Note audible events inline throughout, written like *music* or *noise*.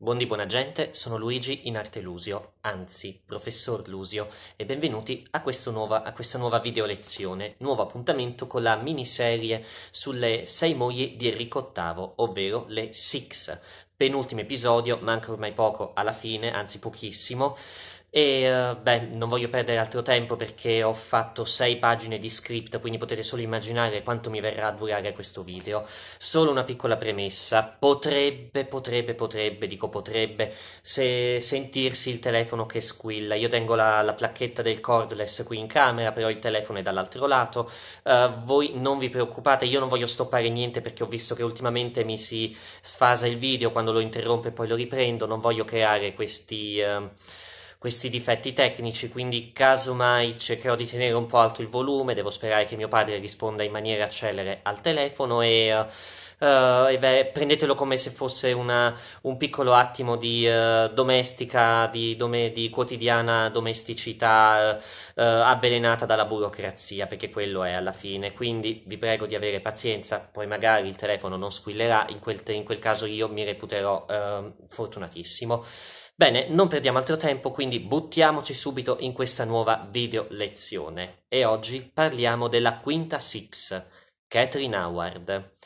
Buondì buona gente, sono Luigi in arte Lusio, anzi professor Lusio, e benvenuti a, nuova, a questa nuova video lezione, nuovo appuntamento con la miniserie sulle sei mogli di Enrico VIII, ovvero le Six. Penultimo episodio, manca ormai poco alla fine, anzi pochissimo, e eh, beh, non voglio perdere altro tempo perché ho fatto 6 pagine di script, quindi potete solo immaginare quanto mi verrà a durare questo video. Solo una piccola premessa: potrebbe, potrebbe, potrebbe, dico potrebbe, se sentirsi il telefono che squilla. Io tengo la, la placchetta del cordless qui in camera, però il telefono è dall'altro lato. Uh, voi non vi preoccupate, io non voglio stoppare niente perché ho visto che ultimamente mi si sfasa il video quando lo interrompo e poi lo riprendo. Non voglio creare questi. Uh, questi difetti tecnici, quindi casomai cercherò di tenere un po' alto il volume, devo sperare che mio padre risponda in maniera celere al telefono e... Uh, e beh, prendetelo come se fosse una, un piccolo attimo di uh, domestica, di, dome, di, quotidiana domesticità uh, avvelenata dalla burocrazia, perché quello è alla fine. Quindi vi prego di avere pazienza, poi magari il telefono non squillerà, in quel, in quel caso io mi reputerò ehm, fortunatissimo. Bene, non perdiamo altro tempo, quindi buttiamoci subito in questa nuova video lezione. E oggi parliamo della quinta Six, Catherine Howard.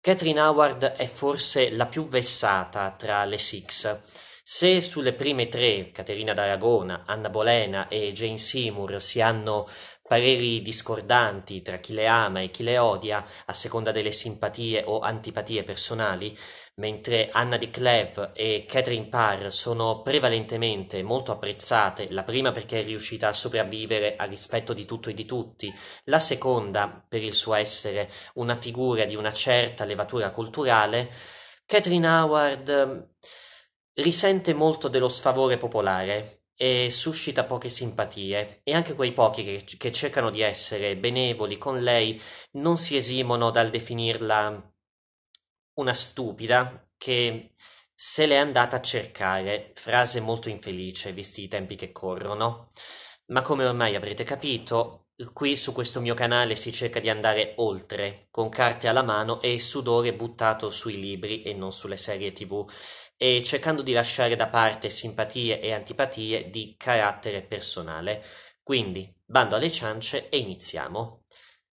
Catherine Howard è forse la più vessata tra le Six. Se sulle prime tre, Caterina d'Aragona, Anna Bolena e Jane Seymour, si hanno pareri discordanti tra chi le ama e chi le odia, a seconda delle simpatie o antipatie personali, Mentre Anna di Clèves e Catherine Parr sono prevalentemente molto apprezzate, la prima perché è riuscita a sopravvivere al rispetto di tutto e di tutti, la seconda per il suo essere una figura di una certa levatura culturale, Catherine Howard ehm, risente molto dello sfavore popolare e suscita poche simpatie e anche quei pochi che, che cercano di essere benevoli con lei non si esimono dal definirla una stupida che se l'è andata a cercare, frase molto infelice visti i tempi che corrono, ma come ormai avrete capito, qui su questo mio canale si cerca di andare oltre, con carte alla mano e sudore buttato sui libri e non sulle serie tv, e cercando di lasciare da parte simpatie e antipatie di carattere personale. Quindi, bando alle ciance e iniziamo.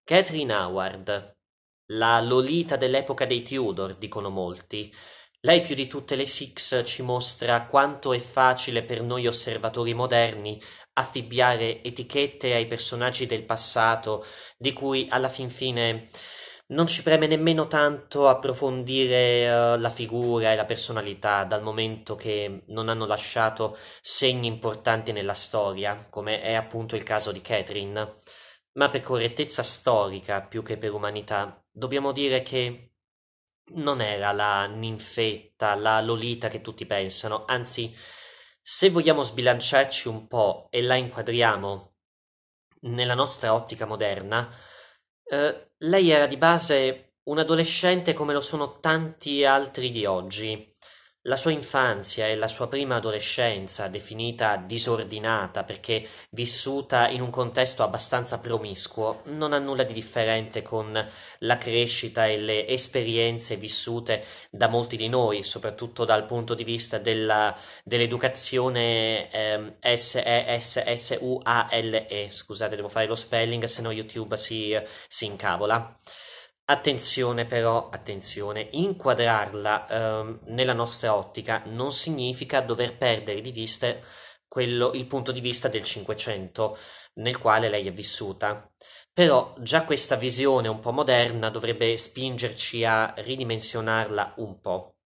Catherine Howard, la Lolita dell'epoca dei Tudor, dicono molti. Lei più di tutte le Six ci mostra quanto è facile per noi osservatori moderni affibbiare etichette ai personaggi del passato, di cui alla fin fine non ci preme nemmeno tanto approfondire uh, la figura e la personalità, dal momento che non hanno lasciato segni importanti nella storia, come è appunto il caso di Catherine. Ma per correttezza storica più che per umanità, dobbiamo dire che non era la ninfetta, la lolita che tutti pensano, anzi, se vogliamo sbilanciarci un po' e la inquadriamo nella nostra ottica moderna, eh, lei era di base un adolescente come lo sono tanti altri di oggi, la sua infanzia e la sua prima adolescenza, definita disordinata perché vissuta in un contesto abbastanza promiscuo, non ha nulla di differente con la crescita e le esperienze vissute da molti di noi, soprattutto dal punto di vista della, dell'educazione ehm, S-E-S-S-U-A-L-E. Scusate, devo fare lo spelling, se no YouTube si incavola. Attenzione però, attenzione, inquadrarla ehm, nella nostra ottica non significa dover perdere di vista quello, il punto di vista del Cinquecento nel quale lei è vissuta. Però già questa visione un po' moderna dovrebbe spingerci a ridimensionarla un po'.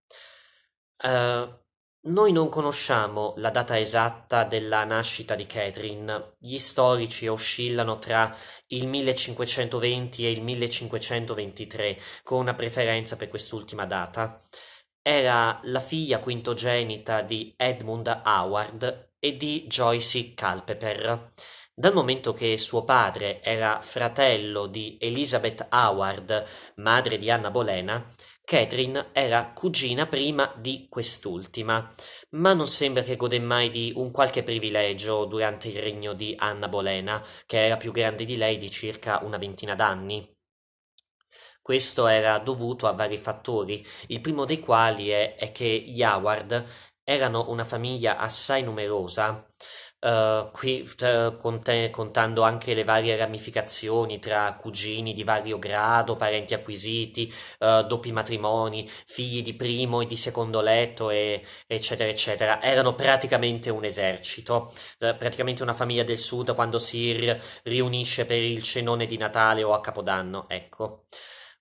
Uh, noi non conosciamo la data esatta della nascita di Catherine. Gli storici oscillano tra il 1520 e il 1523, con una preferenza per quest'ultima data. Era la figlia quintogenita di Edmund Howard e di Joyce Culpeper. Dal momento che suo padre era fratello di Elizabeth Howard, madre di Anna Bolena, Catherine era cugina prima di quest'ultima, ma non sembra che gode mai di un qualche privilegio durante il regno di Anna Bolena, che era più grande di lei di circa una ventina d'anni. Questo era dovuto a vari fattori, il primo dei quali è, è che gli Howard erano una famiglia assai numerosa, eh, qui cont- contando anche le varie ramificazioni tra cugini di vario grado, parenti acquisiti, uh, doppi matrimoni, figli di primo e di secondo letto, e- eccetera, eccetera. Erano praticamente un esercito, eh, praticamente una famiglia del sud quando si r- riunisce per il cenone di Natale o a Capodanno, ecco.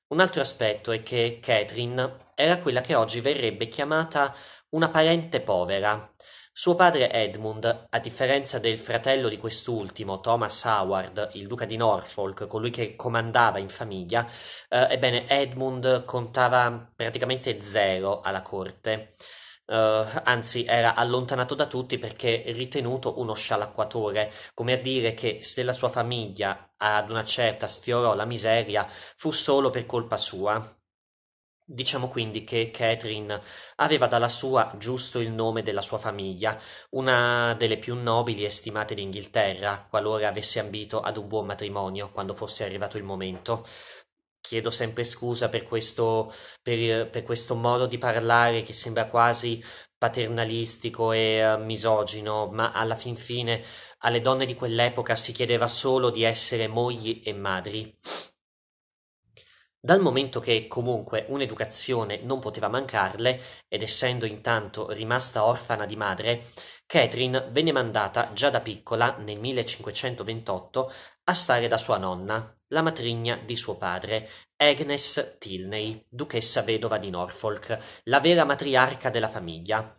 Un altro aspetto è che Catherine era quella che oggi verrebbe chiamata una parente povera, suo padre Edmund, a differenza del fratello di quest'ultimo, Thomas Howard, il duca di Norfolk, colui che comandava in famiglia, eh, ebbene Edmund contava praticamente zero alla corte. Uh, anzi, era allontanato da tutti perché ritenuto uno scialacquatore, come a dire che se la sua famiglia ad una certa sfiorò la miseria fu solo per colpa sua. Diciamo quindi che Catherine aveva dalla sua giusto il nome della sua famiglia, una delle più nobili e stimate d'Inghilterra, qualora avesse ambito ad un buon matrimonio quando fosse arrivato il momento. Chiedo sempre scusa per questo, per, per questo modo di parlare che sembra quasi paternalistico e eh, misogino, ma alla fin fine alle donne di quell'epoca si chiedeva solo di essere mogli e madri. Dal momento che comunque un'educazione non poteva mancarle, ed essendo intanto rimasta orfana di madre, Catherine venne mandata già da piccola, nel 1528, a stare da sua nonna, la matrigna di suo padre, Agnes Tilney, duchessa vedova di Norfolk, la vera matriarca della famiglia.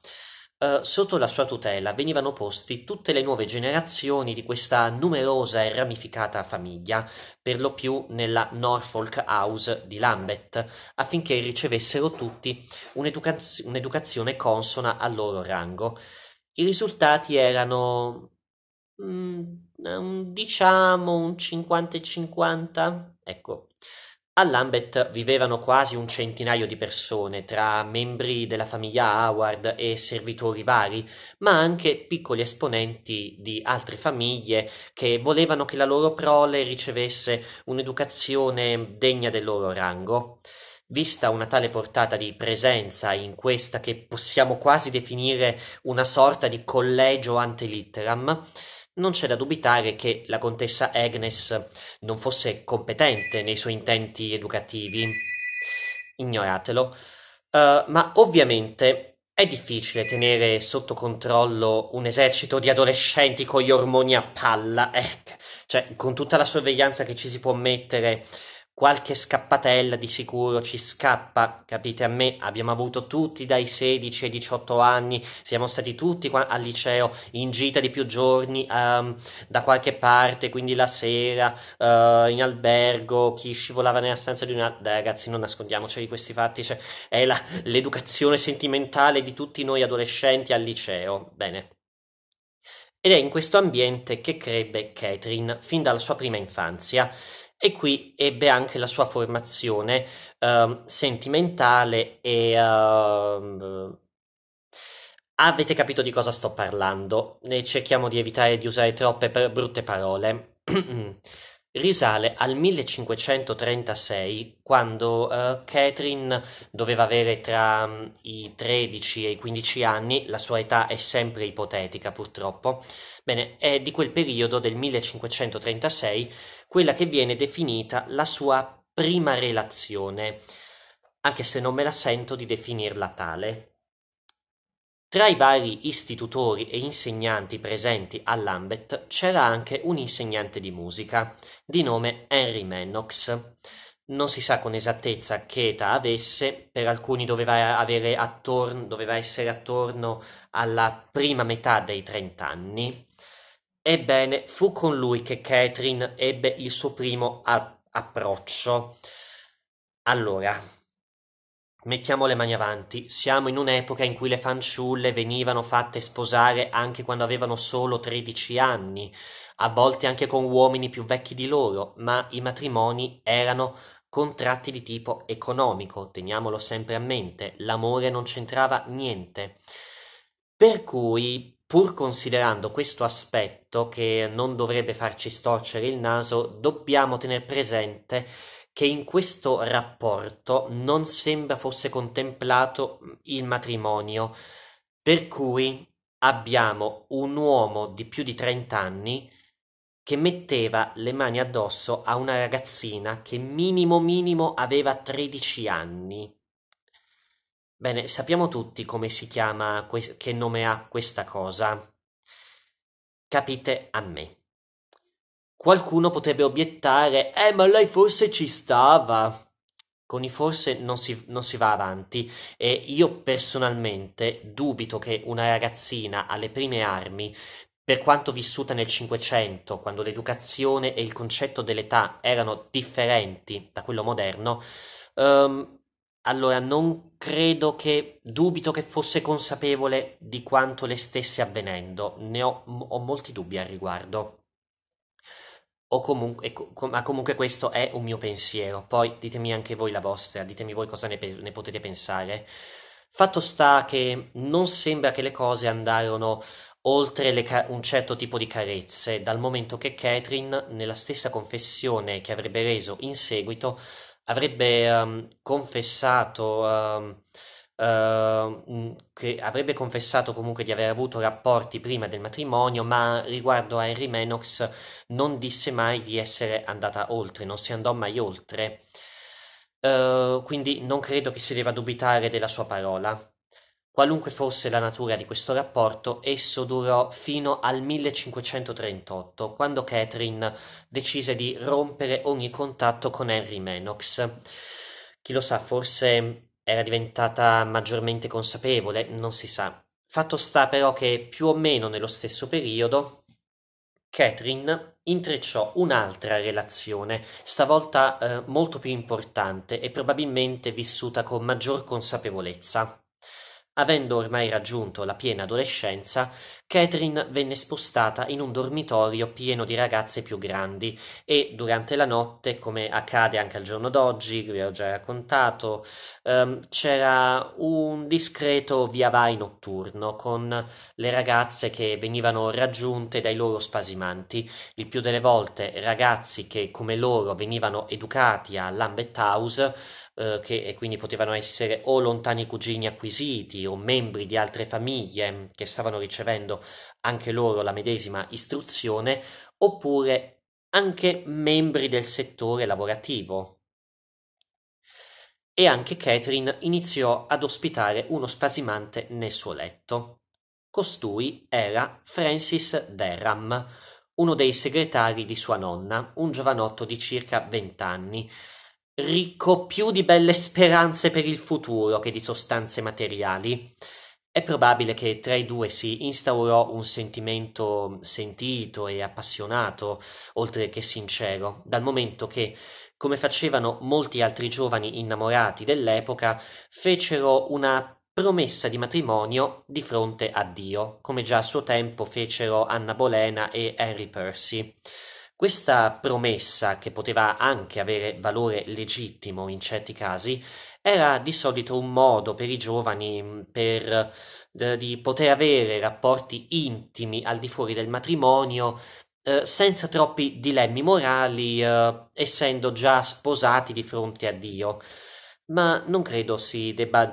Eh, sotto la sua tutela venivano posti tutte le nuove generazioni di questa numerosa e ramificata famiglia, per lo più nella Norfolk House di Lambeth, affinché ricevessero tutti un'educaz- un'educazione consona al loro rango. I risultati erano mm, diciamo un 50 50, ecco, a Lambeth vivevano quasi un centinaio di persone, tra membri della famiglia Howard e servitori vari, ma anche piccoli esponenti di altre famiglie che volevano che la loro prole ricevesse un'educazione degna del loro rango. Vista una tale portata di presenza in questa che possiamo quasi definire una sorta di collegio ante litteram, non c'è da dubitare che la contessa Agnes non fosse competente nei suoi intenti educativi. Ignoratelo. Uh, ma ovviamente è difficile tenere sotto controllo un esercito di adolescenti con gli ormoni a palla, eh, cioè con tutta la sorveglianza che ci si può mettere qualche scappatella di sicuro ci scappa, capite a me, abbiamo avuto tutti dai 16 ai 18 anni, siamo stati tutti qua al liceo in gita di più giorni um, da qualche parte, quindi la sera, uh, in albergo, chi scivolava nella stanza di una... Dai ragazzi non nascondiamoci di questi fatti, cioè, è la, l'educazione sentimentale di tutti noi adolescenti al liceo, bene. Ed è in questo ambiente che crebbe Catherine fin dalla sua prima infanzia. E qui ebbe anche la sua formazione uh, sentimentale e... Uh, avete capito di cosa sto parlando e cerchiamo di evitare di usare troppe brutte parole. *clears throat* risale al 1536, quando uh, Catherine doveva avere tra um, i 13 e i 15 anni, la sua età è sempre ipotetica purtroppo. Bene, è di quel periodo del 1536 quella che viene definita la sua prima relazione, anche se non me la sento di definirla tale. Tra i vari istitutori e insegnanti presenti a Lambeth c'era anche un insegnante di musica, di nome Henry Mennox. Non si sa con esattezza che età avesse, per alcuni doveva, attorno, doveva essere attorno alla prima metà dei trent'anni, Ebbene, fu con lui che Catherine ebbe il suo primo a- approccio. Allora, mettiamo le mani avanti, siamo in un'epoca in cui le fanciulle venivano fatte sposare anche quando avevano solo 13 anni, a volte anche con uomini più vecchi di loro, ma i matrimoni erano contratti di tipo economico, teniamolo sempre a mente, l'amore non c'entrava niente. Per cui Pur considerando questo aspetto, che non dovrebbe farci storcere il naso, dobbiamo tenere presente che in questo rapporto non sembra fosse contemplato il matrimonio, per cui abbiamo un uomo di più di 30 anni che metteva le mani addosso a una ragazzina che minimo minimo aveva 13 anni. Bene, sappiamo tutti come si chiama, che nome ha questa cosa. Capite a me. Qualcuno potrebbe obiettare, eh, ma lei forse ci stava. Con i forse non si, non si, va avanti e io personalmente dubito che una ragazzina alle prime armi, per quanto vissuta nel Cinquecento, quando l'educazione e il concetto dell'età erano differenti da quello moderno, um, allora, non credo che, dubito che fosse consapevole di quanto le stesse avvenendo, ne ho, ho molti dubbi al riguardo. O comunque, ma comunque questo è un mio pensiero, poi ditemi anche voi la vostra, ditemi voi cosa ne, ne potete pensare. Fatto sta che non sembra che le cose andarono oltre ca- un certo tipo di carezze, dal momento che Catherine, nella stessa confessione che avrebbe reso in seguito, avrebbe um, confessato um, uh, che avrebbe confessato comunque di aver avuto rapporti prima del matrimonio, ma riguardo a Henry Menox non disse mai di essere andata oltre, non si andò mai oltre. Uh, quindi non credo che si debba dubitare della sua parola. Qualunque fosse la natura di questo rapporto, esso durò fino al 1538, quando Catherine decise di rompere ogni contatto con Henry Menox. Chi lo sa, forse era diventata maggiormente consapevole, non si sa. Fatto sta però che più o meno nello stesso periodo Catherine intrecciò un'altra relazione, stavolta eh, molto più importante e probabilmente vissuta con maggior consapevolezza. Avendo ormai raggiunto la piena adolescenza, Catherine venne spostata in un dormitorio pieno di ragazze più grandi e durante la notte, come accade anche al giorno d'oggi, vi ho già raccontato, ehm, c'era un discreto via vai notturno con le ragazze che venivano raggiunte dai loro spasimanti, il più delle volte ragazzi che come loro venivano educati a Lambeth House eh, che quindi potevano essere o lontani cugini acquisiti o membri di altre famiglie mm, che stavano ricevendo anche loro la medesima istruzione, oppure anche membri del settore lavorativo. E anche Catherine iniziò ad ospitare uno spasimante nel suo letto. Costui era Francis Derham, uno dei segretari di sua nonna, un giovanotto di circa vent'anni, ricco più di belle speranze per il futuro che di sostanze materiali. È probabile che tra i due si instaurò un sentimento sentito e appassionato, oltre che sincero, dal momento che, come facevano molti altri giovani innamorati dell'epoca, fecero una promessa di matrimonio di fronte a Dio, come già a suo tempo fecero Anna Bolena e Henry Percy. Questa promessa, che poteva anche avere valore legittimo in certi casi, era di solito un modo per i giovani mm, per, eh, di poter avere rapporti intimi al di fuori del matrimonio, eh, senza troppi dilemmi morali, eh, essendo già sposati di fronte a Dio ma non credo si debba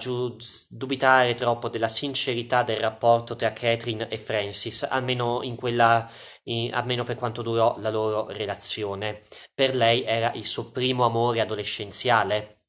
dubitare troppo della sincerità del rapporto tra Catherine e Francis, almeno, quella, in, almeno per quanto durò la loro relazione. Per lei era il suo primo amore adolescenziale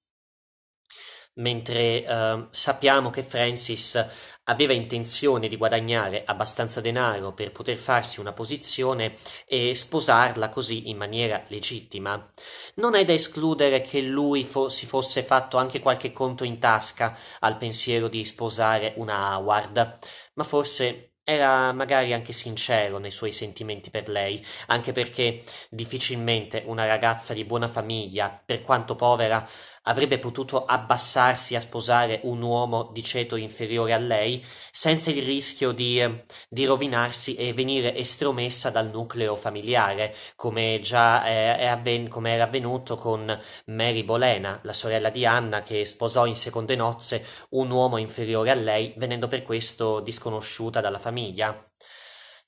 mentre eh, sappiamo che Francis aveva intenzione di guadagnare abbastanza denaro per poter farsi una posizione e sposarla così in maniera legittima. Non è da escludere che lui fo- si fosse fatto anche qualche conto in tasca al pensiero di sposare una Howard, ma forse era magari anche sincero nei suoi sentimenti per lei, anche perché difficilmente una ragazza di buona famiglia, per quanto povera, avrebbe potuto abbassarsi a sposare un uomo di ceto inferiore a lei senza il rischio di, di rovinarsi e venire estromessa dal nucleo familiare, come già eh, è avven- come era avvenuto con Mary Bolena, la sorella di Anna, che sposò in seconde nozze un uomo inferiore a lei, venendo per questo disconosciuta dalla famiglia.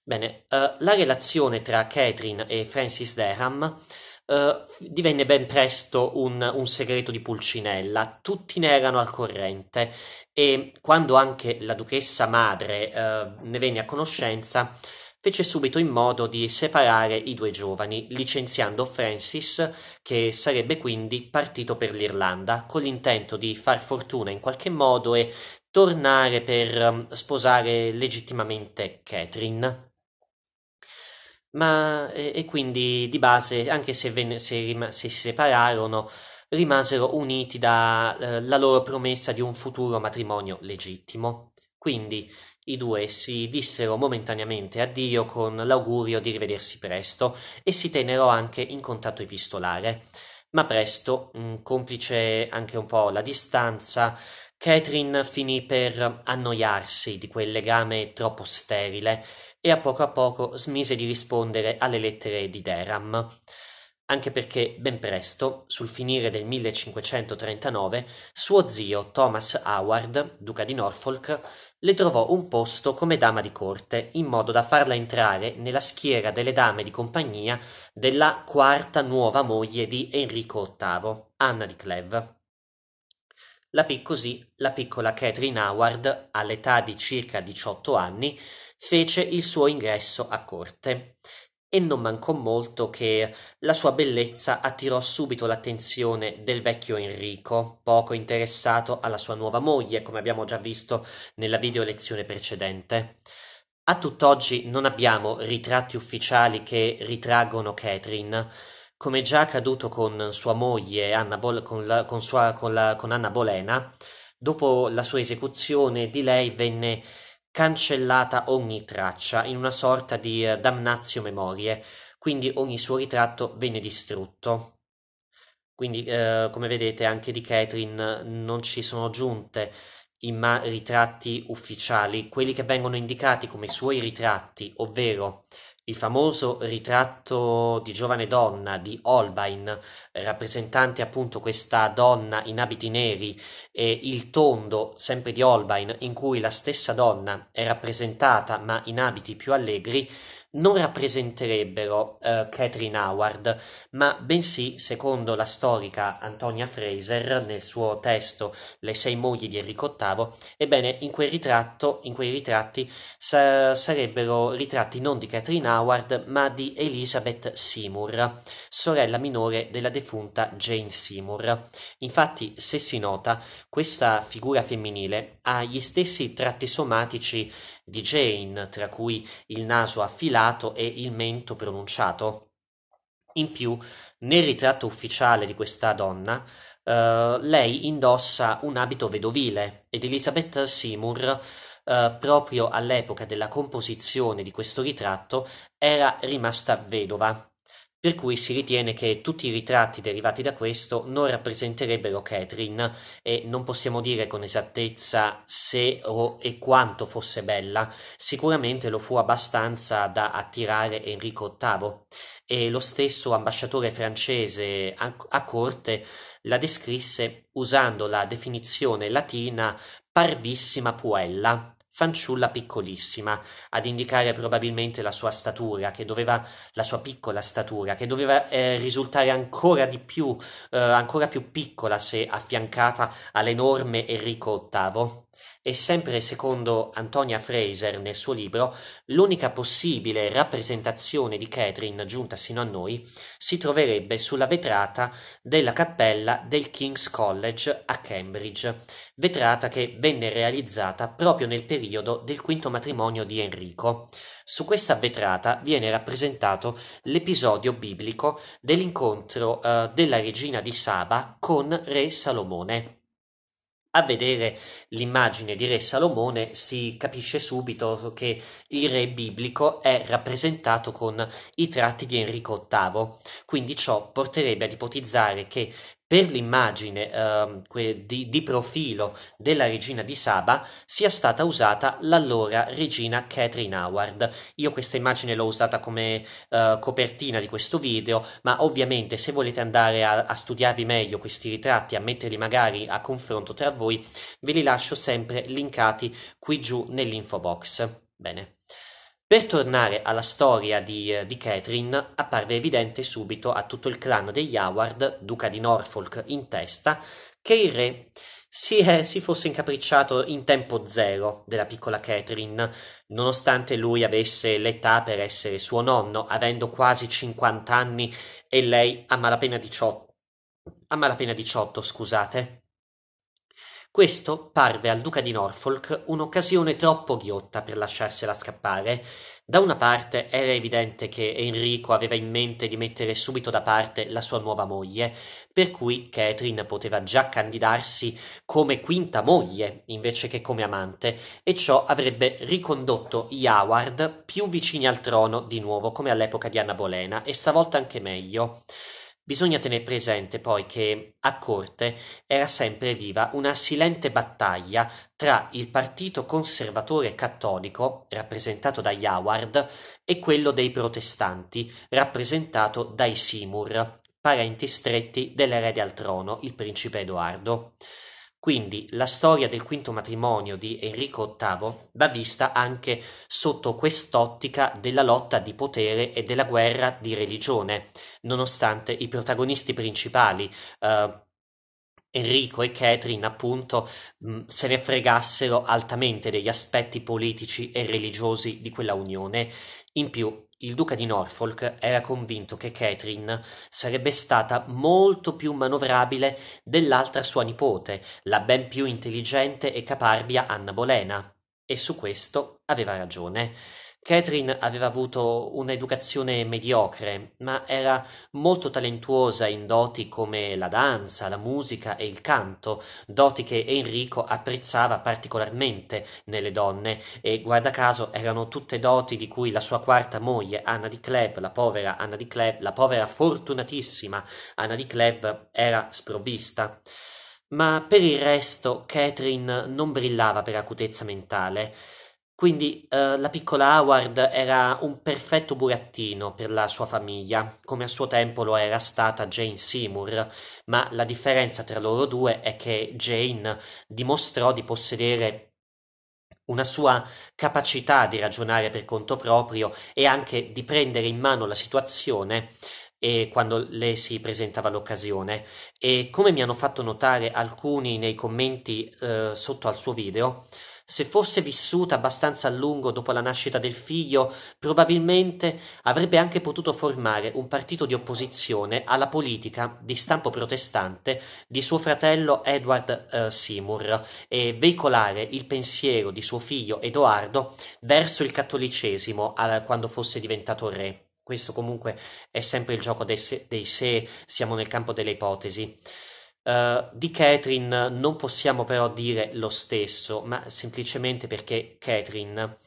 Bene, uh, la relazione tra Catherine e Francis Derham eh, divenne ben presto un, un segreto di Pulcinella, tutti ne erano al corrente e quando anche la duchessa madre eh, ne venne a conoscenza, fece subito in modo di separare i due giovani, licenziando Francis, che sarebbe quindi partito per l'Irlanda, con l'intento di far fortuna in qualche modo e tornare per ehm, sposare legittimamente Catherine ma, e, e, quindi di base, anche se, ven- se, rima- se si separarono, rimasero uniti dalla eh, loro promessa di un futuro matrimonio legittimo. Quindi i due si dissero momentaneamente addio con l'augurio di rivedersi presto e si tennero anche in contatto epistolare. Ma presto, mh, complice anche un po' la distanza, Catherine finì per annoiarsi di quel legame troppo sterile e a poco a poco smise di rispondere alle lettere di Deram, anche perché ben presto, sul finire del 1539, suo zio Thomas Howard, duca di Norfolk, le trovò un posto come dama di corte, in modo da farla entrare nella schiera delle dame di compagnia della quarta nuova moglie di Enrico VIII, Anna di Cleve. La, così, la piccola Catherine Howard, all'età di circa 18 anni, fece il suo ingresso a corte e non mancò molto che la sua bellezza attirò subito l'attenzione del vecchio Enrico, poco interessato alla sua nuova moglie, come abbiamo già visto nella video lezione precedente. A tutt'oggi non abbiamo ritratti ufficiali che ritraggono Catherine, come già accaduto con sua moglie Anna Bol- con, la, con, sua, con, la, con Anna Bolena, dopo la sua esecuzione di lei venne cancellata ogni traccia in una sorta di eh, damnatio memoriae, quindi ogni suo ritratto venne distrutto. Quindi, eh, come vedete, anche di Catherine non ci sono giunte imma- ritratti ufficiali. Quelli che vengono indicati come suoi ritratti, ovvero il famoso ritratto di giovane donna di Holbein, rappresentante appunto questa donna in abiti neri, e il tondo, sempre di Holbein, in cui la stessa donna è rappresentata ma in abiti più allegri, non rappresenterebbero eh, Catherine Howard, ma bensì, secondo la storica Antonia Fraser nel suo testo Le sei mogli di Enrico VIII, ebbene in quel ritratto, in quei ritratti sa- sarebbero ritratti non di Catherine Howard, ma di Elizabeth Seymour, sorella minore della defunta Jane Seymour. Infatti, se si nota, questa figura femminile ha gli stessi tratti somatici di Jane, tra cui il naso affilato e il mento pronunciato. In più, nel ritratto ufficiale di questa donna, eh, lei indossa un abito vedovile ed Elizabeth Seymour Uh, proprio all'epoca della composizione di questo ritratto, era rimasta vedova per cui si ritiene che tutti i ritratti derivati da questo non rappresenterebbero Catherine e non possiamo dire con esattezza se o e quanto fosse bella, sicuramente lo fu abbastanza da attirare Enrico VIII e lo stesso ambasciatore francese a, a corte la descrisse usando la definizione latina parvissima puella fanciulla piccolissima, ad indicare probabilmente la sua statura, che doveva, la sua piccola statura, che doveva eh, risultare ancora di più, eh, ancora più piccola se affiancata all'enorme Enrico ottavo. E sempre secondo Antonia Fraser nel suo libro l'unica possibile rappresentazione di Catherine giunta sino a noi si troverebbe sulla vetrata della cappella del King's College a Cambridge, vetrata che venne realizzata proprio nel periodo del quinto matrimonio di Enrico. Su questa vetrata viene rappresentato l'episodio biblico dell'incontro eh, della regina di Saba con re Salomone. A vedere l'immagine di Re Salomone si capisce subito che il re biblico è rappresentato con i tratti di Enrico VIII, quindi ciò porterebbe ad ipotizzare che per l'immagine eh, di, di, profilo della regina di Saba sia stata usata l'allora regina Catherine Howard. Io questa immagine l'ho usata come eh, copertina di questo video, ma ovviamente se volete andare a, a, studiarvi meglio questi ritratti, a metterli magari a confronto tra voi, ve li lascio sempre linkati qui giù nell'info box. Bene. Per tornare alla storia di, eh, di Catherine, apparve evidente subito a tutto il clan degli Howard, duca di Norfolk in testa, che il re si, è, si, fosse incapricciato in tempo zero della piccola Catherine, nonostante lui avesse l'età per essere suo nonno, avendo quasi 50 anni e lei a malapena 18. A malapena 18, scusate. Questo parve al duca di Norfolk un'occasione troppo ghiotta per lasciarsela scappare. Da una parte era evidente che Enrico aveva in mente di mettere subito da parte la sua nuova moglie, per cui Catherine poteva già candidarsi come quinta moglie invece che come amante, e ciò avrebbe ricondotto gli Howard più vicini al trono di nuovo come all'epoca di Anna Bolena, e stavolta anche meglio. Bisogna tenere presente poi che, a corte, era sempre viva una silente battaglia tra il partito conservatore cattolico, rappresentato dagli Howard, e quello dei protestanti, rappresentato dai Seymour, parenti stretti dell'erede al trono, il principe Edoardo. Quindi la storia del quinto matrimonio di Enrico VIII va vista anche sotto quest'ottica della lotta di potere e della guerra di religione, nonostante i protagonisti principali, eh, Enrico e Catherine, appunto, mh, mm, se ne fregassero altamente degli aspetti politici e religiosi di quella unione. In più, il duca di Norfolk era convinto che Catherine sarebbe stata molto più manovrabile dell'altra sua nipote, la ben più intelligente e caparbia Anna Bolena, e su questo aveva ragione. Catherine aveva avuto un'educazione mediocre, ma era molto talentuosa in doti come la danza, la musica e il canto, doti che Enrico apprezzava particolarmente nelle donne e guarda caso erano tutte doti di cui la sua quarta moglie, Anna di Clev, la povera Anna di Clev, la povera fortunatissima Anna di Clev era sprovvista. Ma per il resto Catherine non brillava per acutezza mentale quindi eh, la piccola Howard era un perfetto burattino per la sua famiglia, come a suo tempo lo era stata Jane Seymour, ma la differenza tra loro due è che Jane dimostrò di possedere una sua capacità di ragionare per conto proprio e anche di prendere in mano la situazione e eh, quando le si presentava l'occasione e come mi hanno fatto notare alcuni nei commenti eh, sotto al suo video se fosse vissuta abbastanza a lungo dopo la nascita del figlio, probabilmente avrebbe anche potuto formare un partito di opposizione alla politica di stampo protestante di suo fratello Edward eh, Seymour e veicolare il pensiero di suo figlio Edoardo verso il cattolicesimo al, quando fosse diventato re. Questo comunque è sempre il gioco dei se, dei se siamo nel campo delle ipotesi. Eh, di Catherine non possiamo però dire lo stesso, ma semplicemente perché Catherine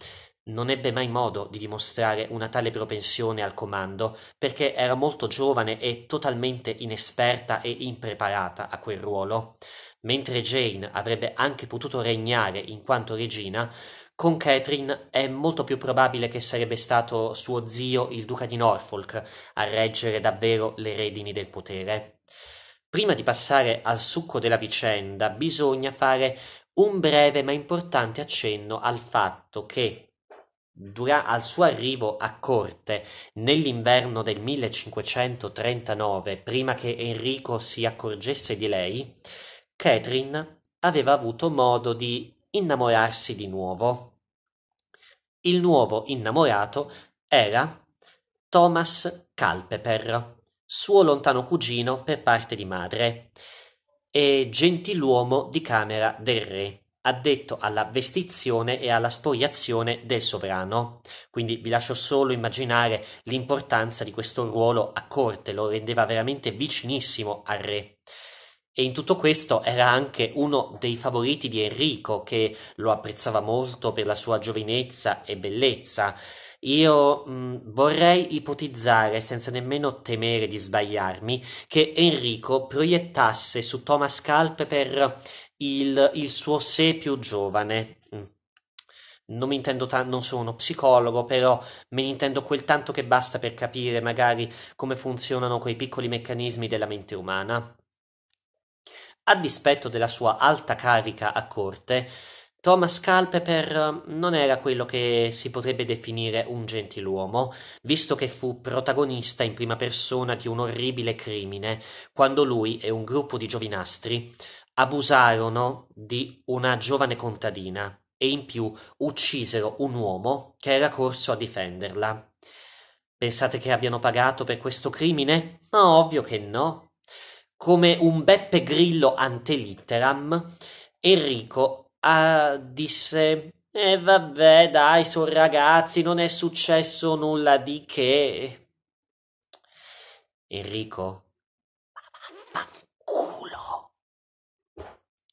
non ebbe mai modo di dimostrare una tale propensione al comando, perché era molto giovane e totalmente inesperta e impreparata a quel ruolo. Mentre Jane avrebbe anche potuto regnare in quanto regina, con Catherine è molto più probabile che sarebbe stato suo zio il duca di Norfolk a reggere davvero le redini del potere. Prima di passare al succo della vicenda bisogna fare un breve ma importante accenno al fatto che dura- al suo arrivo a corte nell'inverno del 1539, prima che Enrico si accorgesse di lei, Catherine aveva avuto modo di innamorarsi di nuovo. Il nuovo innamorato era Thomas Culpeper suo lontano cugino per parte di madre e gentiluomo di camera del re, addetto alla vestizione e alla spogliazione del sovrano. Quindi vi lascio solo immaginare l'importanza di questo ruolo a corte, lo rendeva veramente vicinissimo al re. E in tutto questo era anche uno dei favoriti di Enrico, che lo apprezzava molto per la sua giovinezza e bellezza. Io mh, mm, vorrei ipotizzare, senza nemmeno temere di sbagliarmi, che Enrico proiettasse su Thomas Culpepper il, il suo sé più giovane, mm. non mi intendo ta- non sono uno psicologo, però me ne intendo quel tanto che basta per capire magari come funzionano quei piccoli meccanismi della mente umana. A dispetto della sua alta carica a corte, Thomas Culpeper non era quello che si potrebbe definire un gentiluomo, visto che fu protagonista in prima persona di un orribile crimine quando lui e un gruppo di giovinastri abusarono di una giovane contadina e in più uccisero un uomo che era corso a difenderla. Pensate che abbiano pagato per questo crimine? Ma ovvio che no. Come un Beppe Grillo ante litteram, Enrico Ah, disse. E eh, vabbè, dai, son ragazzi, non è successo nulla di che. Enrico. Ma vaffanculo.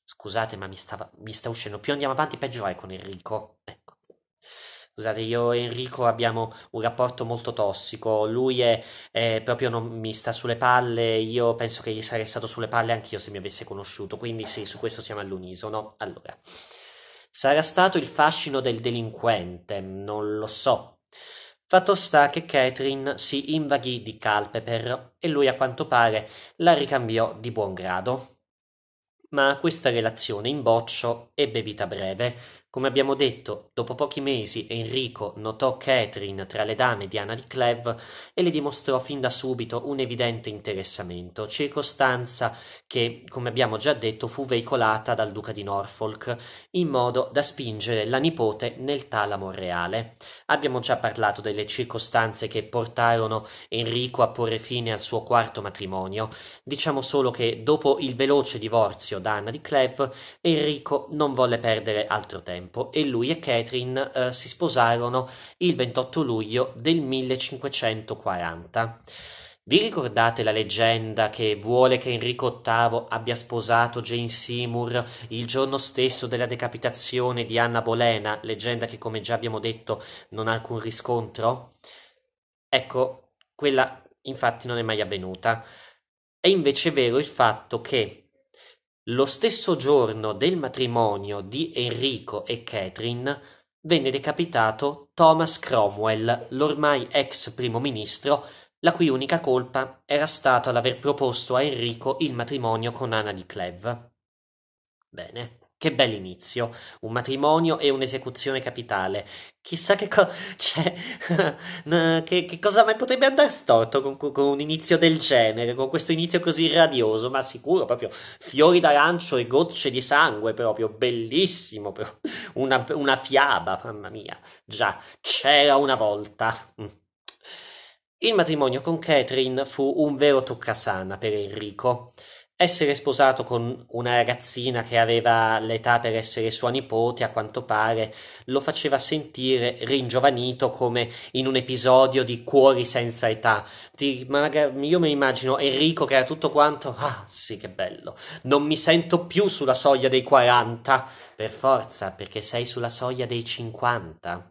Scusate, ma mi, stava, mi sta uscendo. Più andiamo avanti, peggio è con Enrico. Eh. Scusate, io e Enrico abbiamo un rapporto molto tossico. Lui è, è proprio non mi sta sulle palle. Io penso che gli sarei stato sulle palle anch'io se mi avesse conosciuto. Quindi, sì, su questo siamo all'unisono. Allora, sarà stato il fascino del delinquente? Non lo so. Fatto sta che Catherine si invaghì di Calpeper e lui, a quanto pare, la ricambiò di buon grado. Ma questa relazione in boccio ebbe vita breve come abbiamo detto, dopo pochi mesi Enrico notò Catherine tra le dame di Anna di Cleves e le dimostrò fin da subito un evidente interessamento, circostanza che, come abbiamo già detto, fu veicolata dal duca di Norfolk in modo da spingere la nipote nel talamo reale. Abbiamo già parlato delle circostanze che portarono Enrico a porre fine al suo quarto matrimonio. Diciamo solo che dopo il veloce divorzio da Anna di Cleves, Enrico non volle perdere altro tempo tempo e lui e Catherine eh, si sposarono il 28 luglio del 1540. Vi ricordate la leggenda che vuole che Enrico VIII abbia sposato Jane Seymour il giorno stesso della decapitazione di Anna Bolena, leggenda che come già abbiamo detto non ha alcun riscontro? Ecco, quella infatti non è mai avvenuta. È invece vero il fatto che lo stesso giorno del matrimonio di Enrico e Catherine venne decapitato Thomas Cromwell, l'ormai ex primo ministro, la cui unica colpa era stata l'aver proposto a Enrico il matrimonio con Anna di Clèves. Bene. Che bell'inizio, un matrimonio e un'esecuzione capitale. Chissà che cosa. *laughs* Cioè, *laughs* che, che, cosa mai potrebbe andare storto con, con, un inizio del genere, con questo inizio così radioso, ma sicuro, proprio fiori d'arancio e gocce di sangue, proprio bellissimo, proprio. Una, una fiaba, mamma mia. Già, c'era una volta. Mm. Il matrimonio con Catherine fu un vero toccasana per Enrico essere sposato con una ragazzina che aveva l'età per essere sua nipote, a quanto pare, lo faceva sentire ringiovanito come in un episodio di Cuori senza età. Ti, magari, io mi immagino Enrico che era tutto quanto, ah sì che bello, non mi sento più sulla soglia dei 40, per forza, perché sei sulla soglia dei 50.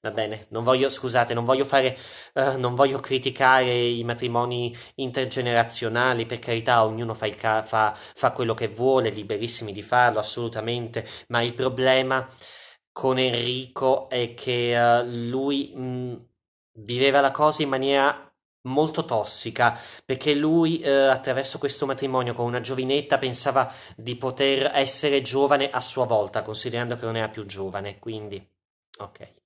Va bene, non voglio, scusate, non voglio fare, uh, non voglio criticare i matrimoni intergenerazionali, per carità, ognuno fa, ca- fa, fa quello che vuole, liberissimi di farlo, assolutamente, ma il problema con Enrico è che uh, lui mh, mm, viveva la cosa in maniera molto tossica perché lui eh, attraverso questo matrimonio con una giovinetta pensava di poter essere giovane a sua volta considerando che non era più giovane quindi ok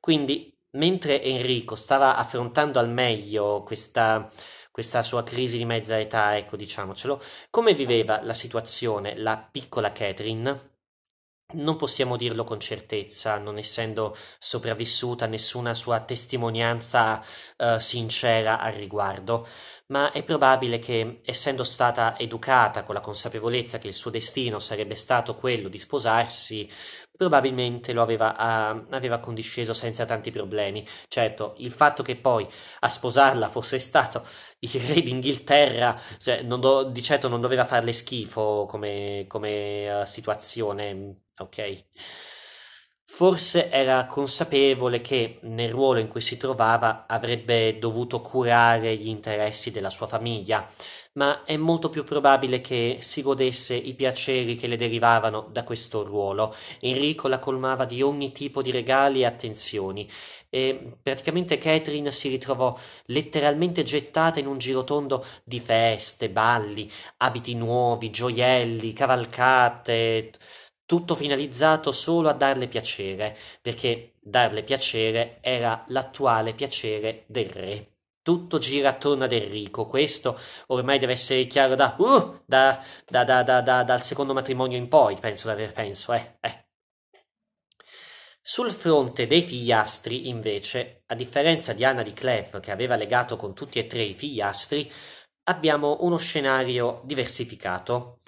quindi, mentre Enrico stava affrontando al meglio questa, questa sua crisi di mezza età, ecco, diciamocelo, come viveva la situazione la piccola Catherine? Non possiamo dirlo con certezza, non essendo sopravvissuta nessuna sua testimonianza eh, sincera al riguardo, ma è probabile che, essendo stata educata con la consapevolezza che il suo destino sarebbe stato quello di sposarsi, probabilmente lo aveva, uh, aveva, condisceso senza tanti problemi. Certo, il fatto che poi a sposarla fosse stato *laughs* il re d'Inghilterra, cioè, do, di certo non doveva farle schifo come, come uh, situazione, ok? Forse era consapevole che, nel ruolo in cui si trovava, avrebbe dovuto curare gli interessi della sua famiglia, ma è molto più probabile che si godesse i piaceri che le derivavano da questo ruolo. Enrico la colmava di ogni tipo di regali e attenzioni, e praticamente Catherine si ritrovò letteralmente gettata in un girotondo di feste, balli, abiti nuovi, gioielli, cavalcate tutto finalizzato solo a darle piacere, perché darle piacere era l'attuale piacere del re. Tutto gira attorno ad Enrico, questo ormai deve essere chiaro da, uh, da, da, da dal secondo matrimonio in poi, penso d'aver penso, eh, eh. Sul fronte dei figliastri, invece, a differenza di Anna di Clef, che aveva legato con tutti e tre i figliastri, abbiamo uno scenario diversificato.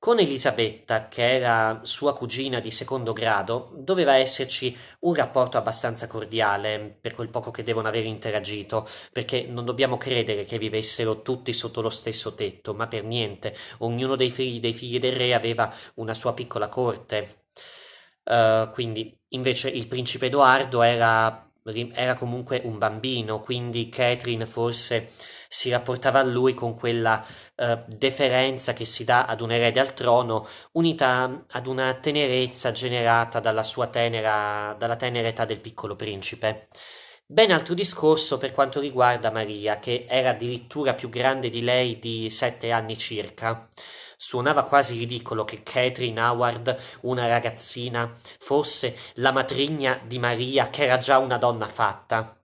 Con Elisabetta, che era sua cugina di secondo grado, doveva esserci un rapporto abbastanza cordiale, per quel poco che devono aver interagito, perché non dobbiamo credere che vivessero tutti sotto lo stesso tetto, ma per niente, ognuno dei figli, dei figli del re aveva una sua piccola corte. Uh, quindi, invece, il principe Edoardo era, era comunque un bambino, quindi Catherine forse si rapportava a lui con quella eh, deferenza che si dà ad un erede al trono, unita ad una tenerezza generata dalla sua tenera, dalla tenera età del piccolo principe. Ben altro discorso per quanto riguarda Maria, che era addirittura più grande di lei di sette anni circa. Suonava quasi ridicolo che Catherine Howard, una ragazzina, fosse la matrigna di Maria, che era già una donna fatta.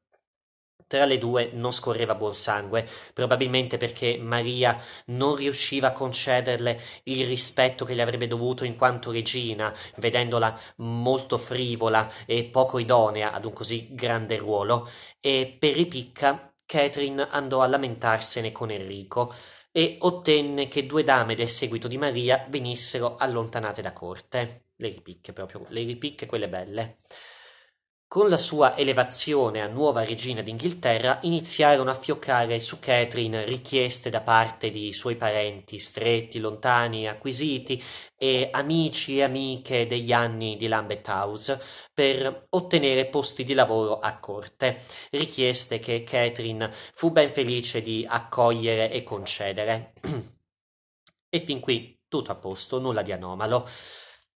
Tra le due non scorreva buon sangue, probabilmente perché Maria non riusciva a concederle il rispetto che le avrebbe dovuto in quanto regina, vedendola molto frivola e poco idonea ad un così grande ruolo, e per ripicca Catherine andò a lamentarsene con Enrico e ottenne che due dame del seguito di Maria venissero allontanate da corte. Le ripicche proprio, le ripicche quelle belle. Con la sua elevazione a nuova regina d'Inghilterra iniziarono a fioccare su Catherine richieste da parte di suoi parenti stretti, lontani, acquisiti e amici e amiche degli anni di Lambeth House per ottenere posti di lavoro a corte, richieste che Catherine fu ben felice di accogliere e concedere. *clears throat* e fin qui tutto a posto, nulla di anomalo.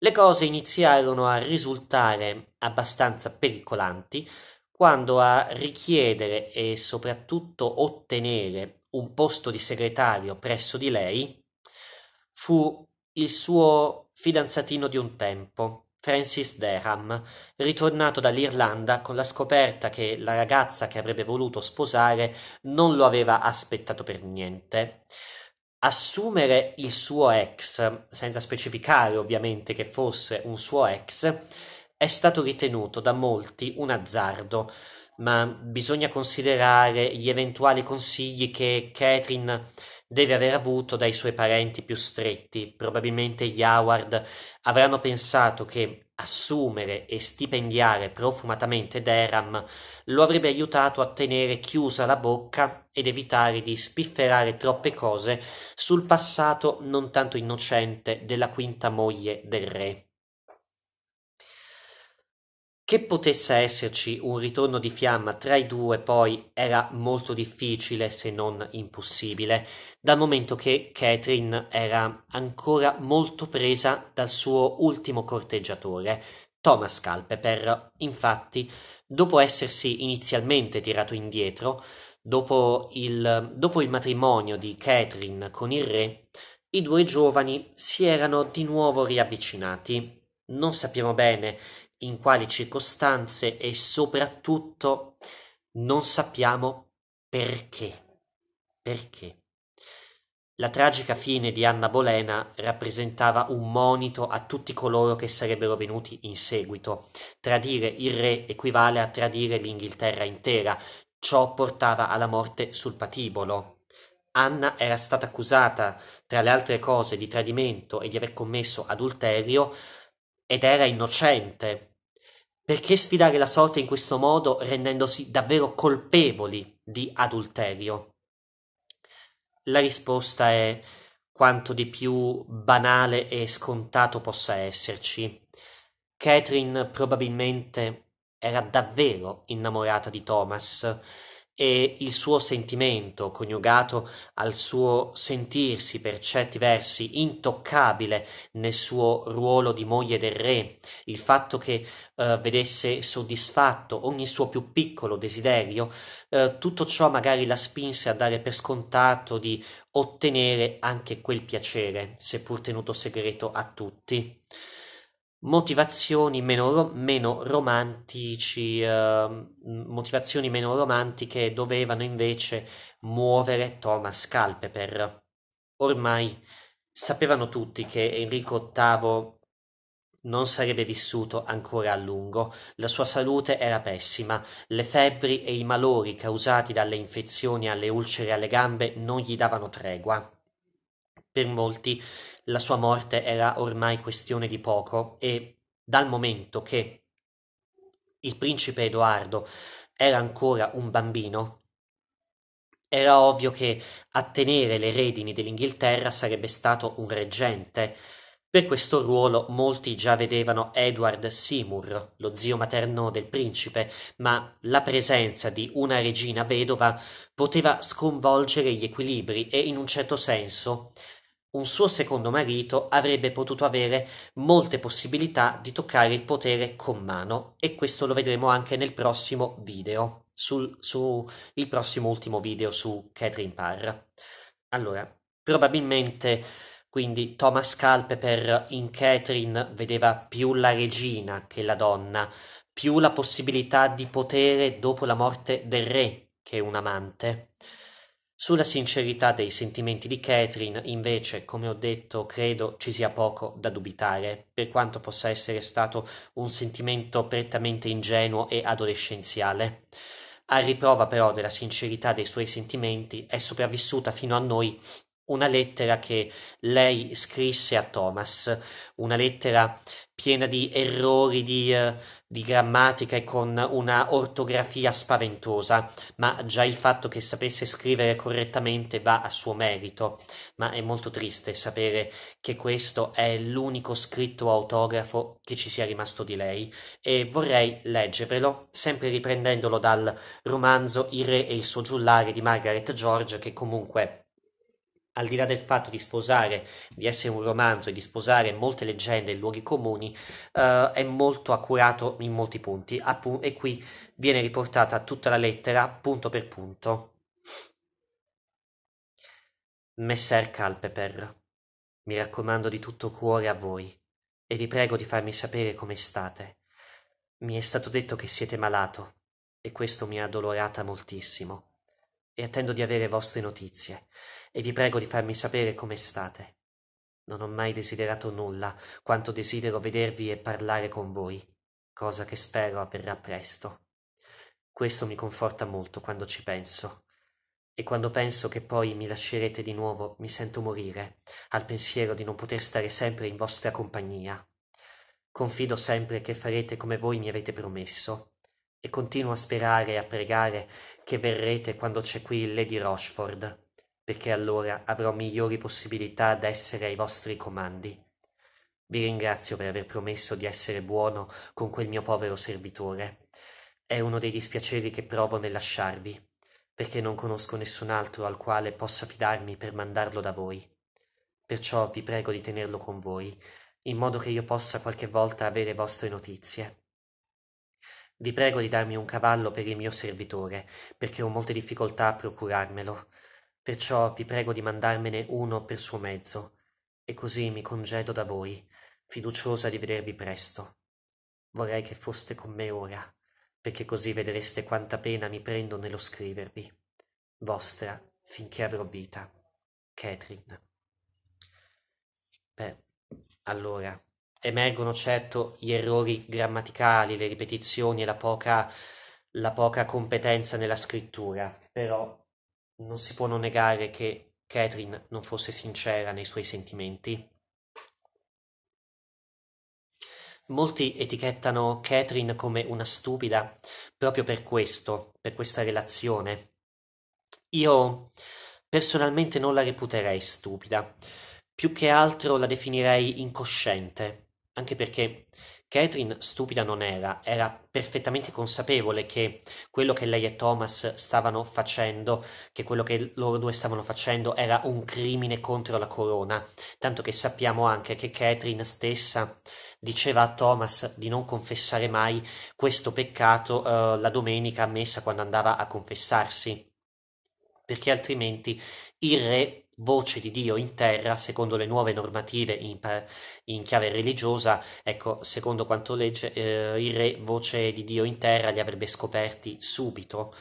Le cose iniziarono a risultare abbastanza pericolanti quando a richiedere e soprattutto ottenere un posto di segretario presso di lei fu il suo fidanzatino di un tempo, Francis Derham, ritornato dall'Irlanda con la scoperta che la ragazza che avrebbe voluto sposare non lo aveva aspettato per niente assumere il suo ex, senza specificare ovviamente che fosse un suo ex, è stato ritenuto da molti un azzardo, ma bisogna considerare gli eventuali consigli che Catherine deve aver avuto dai suoi parenti più stretti. Probabilmente gli Howard avranno pensato che assumere e stipendiare profumatamente Deram lo avrebbe aiutato a tenere chiusa la bocca ed evitare di spifferare troppe cose sul passato non tanto innocente della quinta moglie del re. Che potesse esserci un ritorno di fiamma tra i due poi era molto difficile se non impossibile, dal momento che Catherine era ancora molto presa dal suo ultimo corteggiatore, Thomas Calpeper. Infatti, dopo essersi inizialmente tirato indietro, dopo il, dopo il matrimonio di Catherine con il re, i due giovani si erano di nuovo riavvicinati. Non sappiamo bene in quali circostanze e soprattutto non sappiamo perché. Perché? La tragica fine di Anna Bolena rappresentava un monito a tutti coloro che sarebbero venuti in seguito. Tradire il re equivale a tradire l'Inghilterra intera. Ciò portava alla morte sul patibolo. Anna era stata accusata, tra le altre cose, di tradimento e di aver commesso adulterio ed era innocente. Perché sfidare la sorte in questo modo rendendosi davvero colpevoli di adulterio? La risposta è quanto di più banale e scontato possa esserci. Catherine probabilmente era davvero innamorata di Thomas e il suo sentimento coniugato al suo sentirsi per certi versi intoccabile nel suo ruolo di moglie del re, il fatto che eh, vedesse soddisfatto ogni suo più piccolo desiderio, eh, tutto ciò magari la spinse a dare per scontato di ottenere anche quel piacere, seppur tenuto segreto a tutti motivazioni meno, ro- meno romantici, eh, motivazioni meno romantiche dovevano invece muovere Thomas Culpeper. Ormai sapevano tutti che Enrico VIII non sarebbe vissuto ancora a lungo, la sua salute era pessima, le febbri e i malori causati dalle infezioni alle ulcere alle gambe non gli davano tregua per molti la sua morte era ormai questione di poco e dal momento che il principe Edoardo era ancora un bambino, era ovvio che a tenere le redini dell'Inghilterra sarebbe stato un reggente. Per questo ruolo molti già vedevano Edward Seymour, lo zio materno del principe, ma la presenza di una regina vedova poteva sconvolgere gli equilibri e in un certo senso un suo secondo marito avrebbe potuto avere molte possibilità di toccare il potere con mano e questo lo vedremo anche nel prossimo video, sul, su, il prossimo ultimo video su Catherine Parr. Allora, probabilmente quindi Thomas Culpeper in Catherine vedeva più la regina che la donna, più la possibilità di potere dopo la morte del re che un amante. Sulla sincerità dei sentimenti di Catherine, invece, come ho detto, credo ci sia poco da dubitare, per quanto possa essere stato un sentimento prettamente ingenuo e adolescenziale. A riprova però della sincerità dei suoi sentimenti è sopravvissuta fino a noi una lettera che lei scrisse a Thomas, una lettera piena di errori di, eh, di, grammatica e con una ortografia spaventosa, ma già il fatto che sapesse scrivere correttamente va a suo merito, ma è molto triste sapere che questo è l'unico scritto autografo che ci sia rimasto di lei e vorrei leggervelo, sempre riprendendolo dal romanzo Il re e il suo giullare di Margaret George che comunque al di là del fatto di sposare, di essere un romanzo e di sposare molte leggende e luoghi comuni, eh, è molto accurato in molti punti appu- e qui viene riportata tutta la lettera punto per punto. Messer Calpeper, mi raccomando di tutto cuore a voi e vi prego di farmi sapere come state. Mi è stato detto che siete malato e questo mi ha dolorata moltissimo e attendo di avere vostre notizie e vi prego di farmi sapere come state. Non ho mai desiderato nulla quanto desidero vedervi e parlare con voi, cosa che spero avverrà presto. Questo mi conforta molto quando ci penso. E quando penso che poi mi lascerete di nuovo, mi sento morire, al pensiero di non poter stare sempre in vostra compagnia. Confido sempre che farete come voi mi avete promesso, e continuo a sperare e a pregare che verrete quando c'è qui Lady Rochford perché allora avrò migliori possibilità d'essere ai vostri comandi. Vi ringrazio per aver promesso di essere buono con quel mio povero servitore. È uno dei dispiaceri che provo nel lasciarvi, perché non conosco nessun altro al quale possa fidarmi per mandarlo da voi. Perciò vi prego di tenerlo con voi, in modo che io possa qualche volta avere vostre notizie. Vi prego di darmi un cavallo per il mio servitore, perché ho molte difficoltà a procurarmelo, Perciò vi prego di mandarmene uno per suo mezzo, e così mi congedo da voi, fiduciosa di vedervi presto. Vorrei che foste con me ora, perché così vedreste quanta pena mi prendo nello scrivervi. Vostra, finché avrò vita. Catherine. Beh, allora, emergono certo gli errori grammaticali, le ripetizioni e la poca, la poca competenza nella scrittura, però non si può non negare che Catherine non fosse sincera nei suoi sentimenti. Molti etichettano Catherine come una stupida proprio per questo, per questa relazione. Io personalmente non la reputerei stupida, più che altro la definirei incosciente, anche perché Catherine stupida non era, era perfettamente consapevole che quello che lei e Thomas stavano facendo, che quello che loro due stavano facendo era un crimine contro la corona, tanto che sappiamo anche che Catherine stessa diceva a Thomas di non confessare mai questo peccato eh, la domenica a messa quando andava a confessarsi, perché altrimenti il re voce di Dio in terra, secondo le nuove normative in, in chiave religiosa, ecco, secondo quanto legge, eh, il re voce di Dio in terra li avrebbe scoperti subito.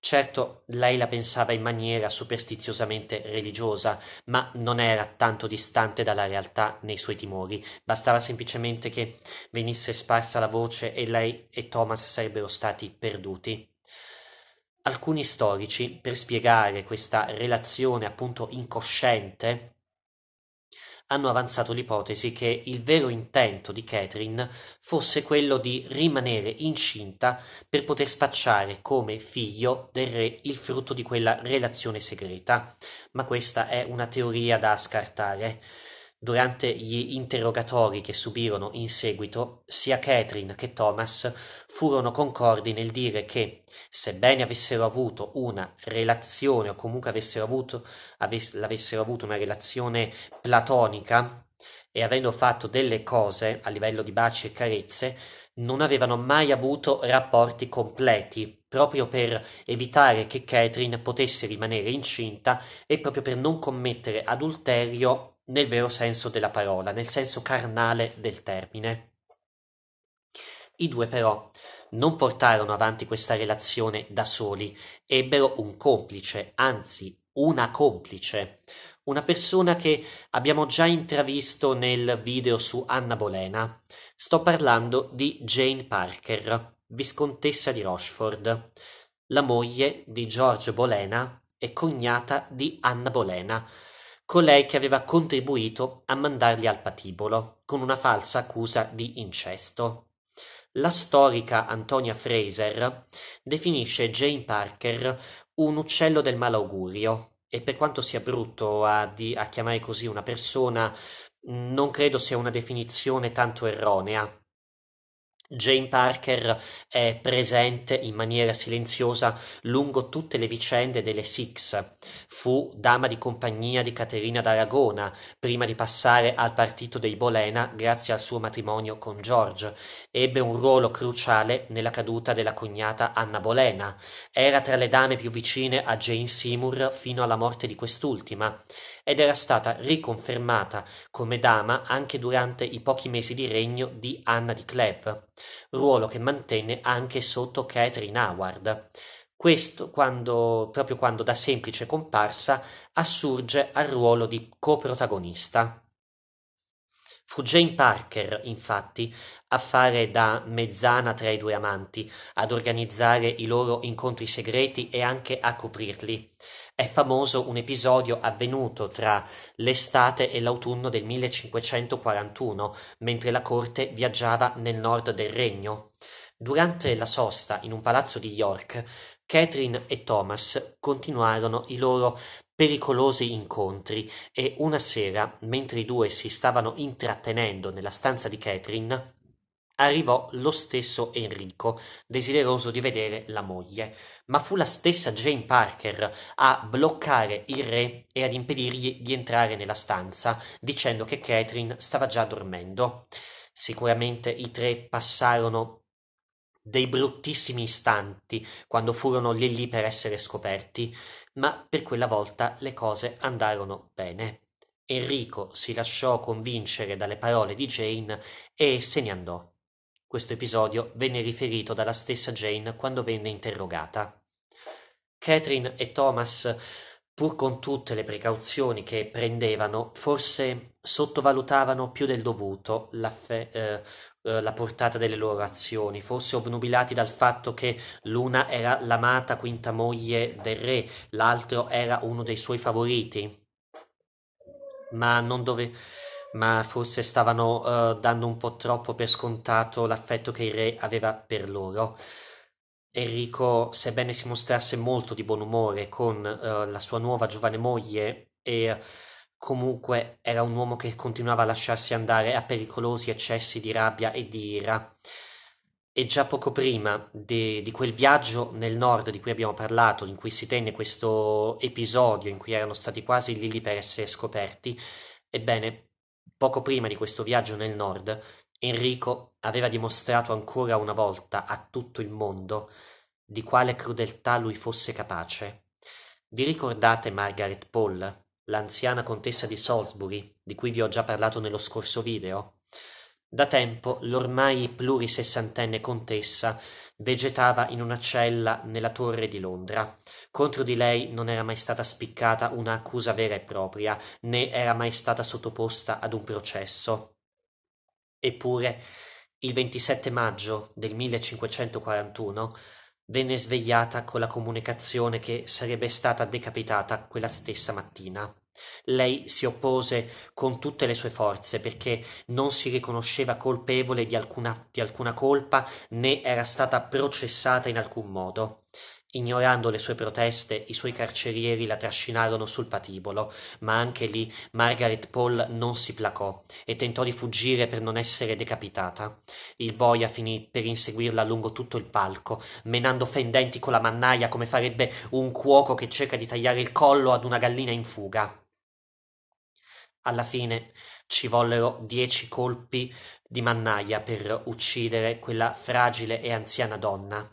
Certo, lei la pensava in maniera superstiziosamente religiosa, ma non era tanto distante dalla realtà nei suoi timori. Bastava semplicemente che venisse sparsa la voce e lei e Thomas sarebbero stati perduti. Alcuni storici, per spiegare questa relazione appunto incosciente, hanno avanzato l'ipotesi che il vero intento di Catherine fosse quello di rimanere incinta per poter spacciare come figlio del re il frutto di quella relazione segreta, ma questa è una teoria da scartare. Durante gli interrogatori che subirono in seguito, sia Catherine che Thomas furono concordi nel dire che, sebbene avessero avuto una relazione o comunque avessero avuto, avess- l'avessero avuto una relazione platonica e avendo fatto delle cose a livello di baci e carezze, non avevano mai avuto rapporti completi, proprio per evitare che Catherine potesse rimanere incinta e proprio per non commettere adulterio nel vero senso della parola, nel senso carnale del termine. I due però non portarono avanti questa relazione da soli, ebbero un complice, anzi una complice, una persona che abbiamo già intravisto nel video su Anna Bolena. Sto parlando di Jane Parker, viscontessa di Rochford, la moglie di George Bolena e cognata di Anna Bolena, colei che aveva contribuito a mandarli al patibolo con una falsa accusa di incesto. La storica Antonia Fraser definisce Jane Parker un uccello del malaugurio e per quanto sia brutto a, di, a chiamare così una persona, non credo sia una definizione tanto erronea, Jane Parker è presente in maniera silenziosa lungo tutte le vicende delle Six. Fu dama di compagnia di Caterina d'Aragona prima di passare al partito dei Bolena grazie al suo matrimonio con George Ebbe un ruolo cruciale nella caduta della cognata Anna Bolena, era tra le dame più vicine a Jane Seymour fino alla morte di quest'ultima, ed era stata riconfermata come dama anche durante i pochi mesi di regno di Anna di Clèves, ruolo che mantenne anche sotto Catherine Howard. Questo quando, proprio quando da semplice comparsa assurge al ruolo di coprotagonista. Fu Jane Parker, infatti, a fare da mezzana tra i due amanti, ad organizzare i loro incontri segreti e anche a coprirli. È famoso un episodio avvenuto tra l'estate e l'autunno del 1541, mentre la corte viaggiava nel nord del regno. Durante la sosta in un palazzo di York, Catherine e Thomas continuarono i loro pericolosi incontri e una sera, mentre i due si stavano intrattenendo nella stanza di Catherine, arrivò lo stesso Enrico, desideroso di vedere la moglie, ma fu la stessa Jane Parker a bloccare il re e ad impedirgli di entrare nella stanza, dicendo che Catherine stava già dormendo. Sicuramente i tre passarono dei bruttissimi istanti quando furono lì lì per essere scoperti, ma per quella volta le cose andarono bene. Enrico si lasciò convincere dalle parole di Jane e se ne andò. Questo episodio venne riferito dalla stessa Jane quando venne interrogata. Catherine e Thomas, pur con tutte le precauzioni che prendevano, forse sottovalutavano più del dovuto la, fe- eh, eh, la portata delle loro azioni, forse obnubilati dal fatto che l'una era l'amata quinta moglie del re, l'altro era uno dei suoi favoriti. Ma non dove ma forse stavano uh, dando un po' troppo per scontato l'affetto che il re aveva per loro. Enrico, sebbene si mostrasse molto di buon umore con uh, la sua nuova giovane moglie e comunque era un uomo che continuava a lasciarsi andare a pericolosi eccessi di rabbia e di ira. E già poco prima de, di quel viaggio nel nord di cui abbiamo parlato, in cui si tenne questo episodio in cui erano stati quasi lì lì per essere scoperti, ebbene, Poco prima di questo viaggio nel nord, Enrico aveva dimostrato ancora una volta a tutto il mondo di quale crudeltà lui fosse capace. Vi ricordate Margaret Paul, l'anziana contessa di Salisbury, di cui vi ho già parlato nello scorso video? Da tempo l'ormai plurisessantenne contessa vegetava in una cella nella torre di Londra. Contro di lei non era mai stata spiccata una accusa vera e propria, né era mai stata sottoposta ad un processo. Eppure, il 27 maggio del 1541 venne svegliata con la comunicazione che sarebbe stata decapitata quella stessa mattina. Lei si oppose con tutte le sue forze perché non si riconosceva colpevole di alcuna, di alcuna colpa né era stata processata in alcun modo. Ignorando le sue proteste, i suoi carcerieri la trascinarono sul patibolo, ma anche lì Margaret Paul non si placò e tentò di fuggire per non essere decapitata. Il boia finì per inseguirla lungo tutto il palco, menando fendenti con la mannaia come farebbe un cuoco che cerca di tagliare il collo ad una gallina in fuga. Alla fine ci vollero dieci colpi di mannaia per uccidere quella fragile e anziana donna.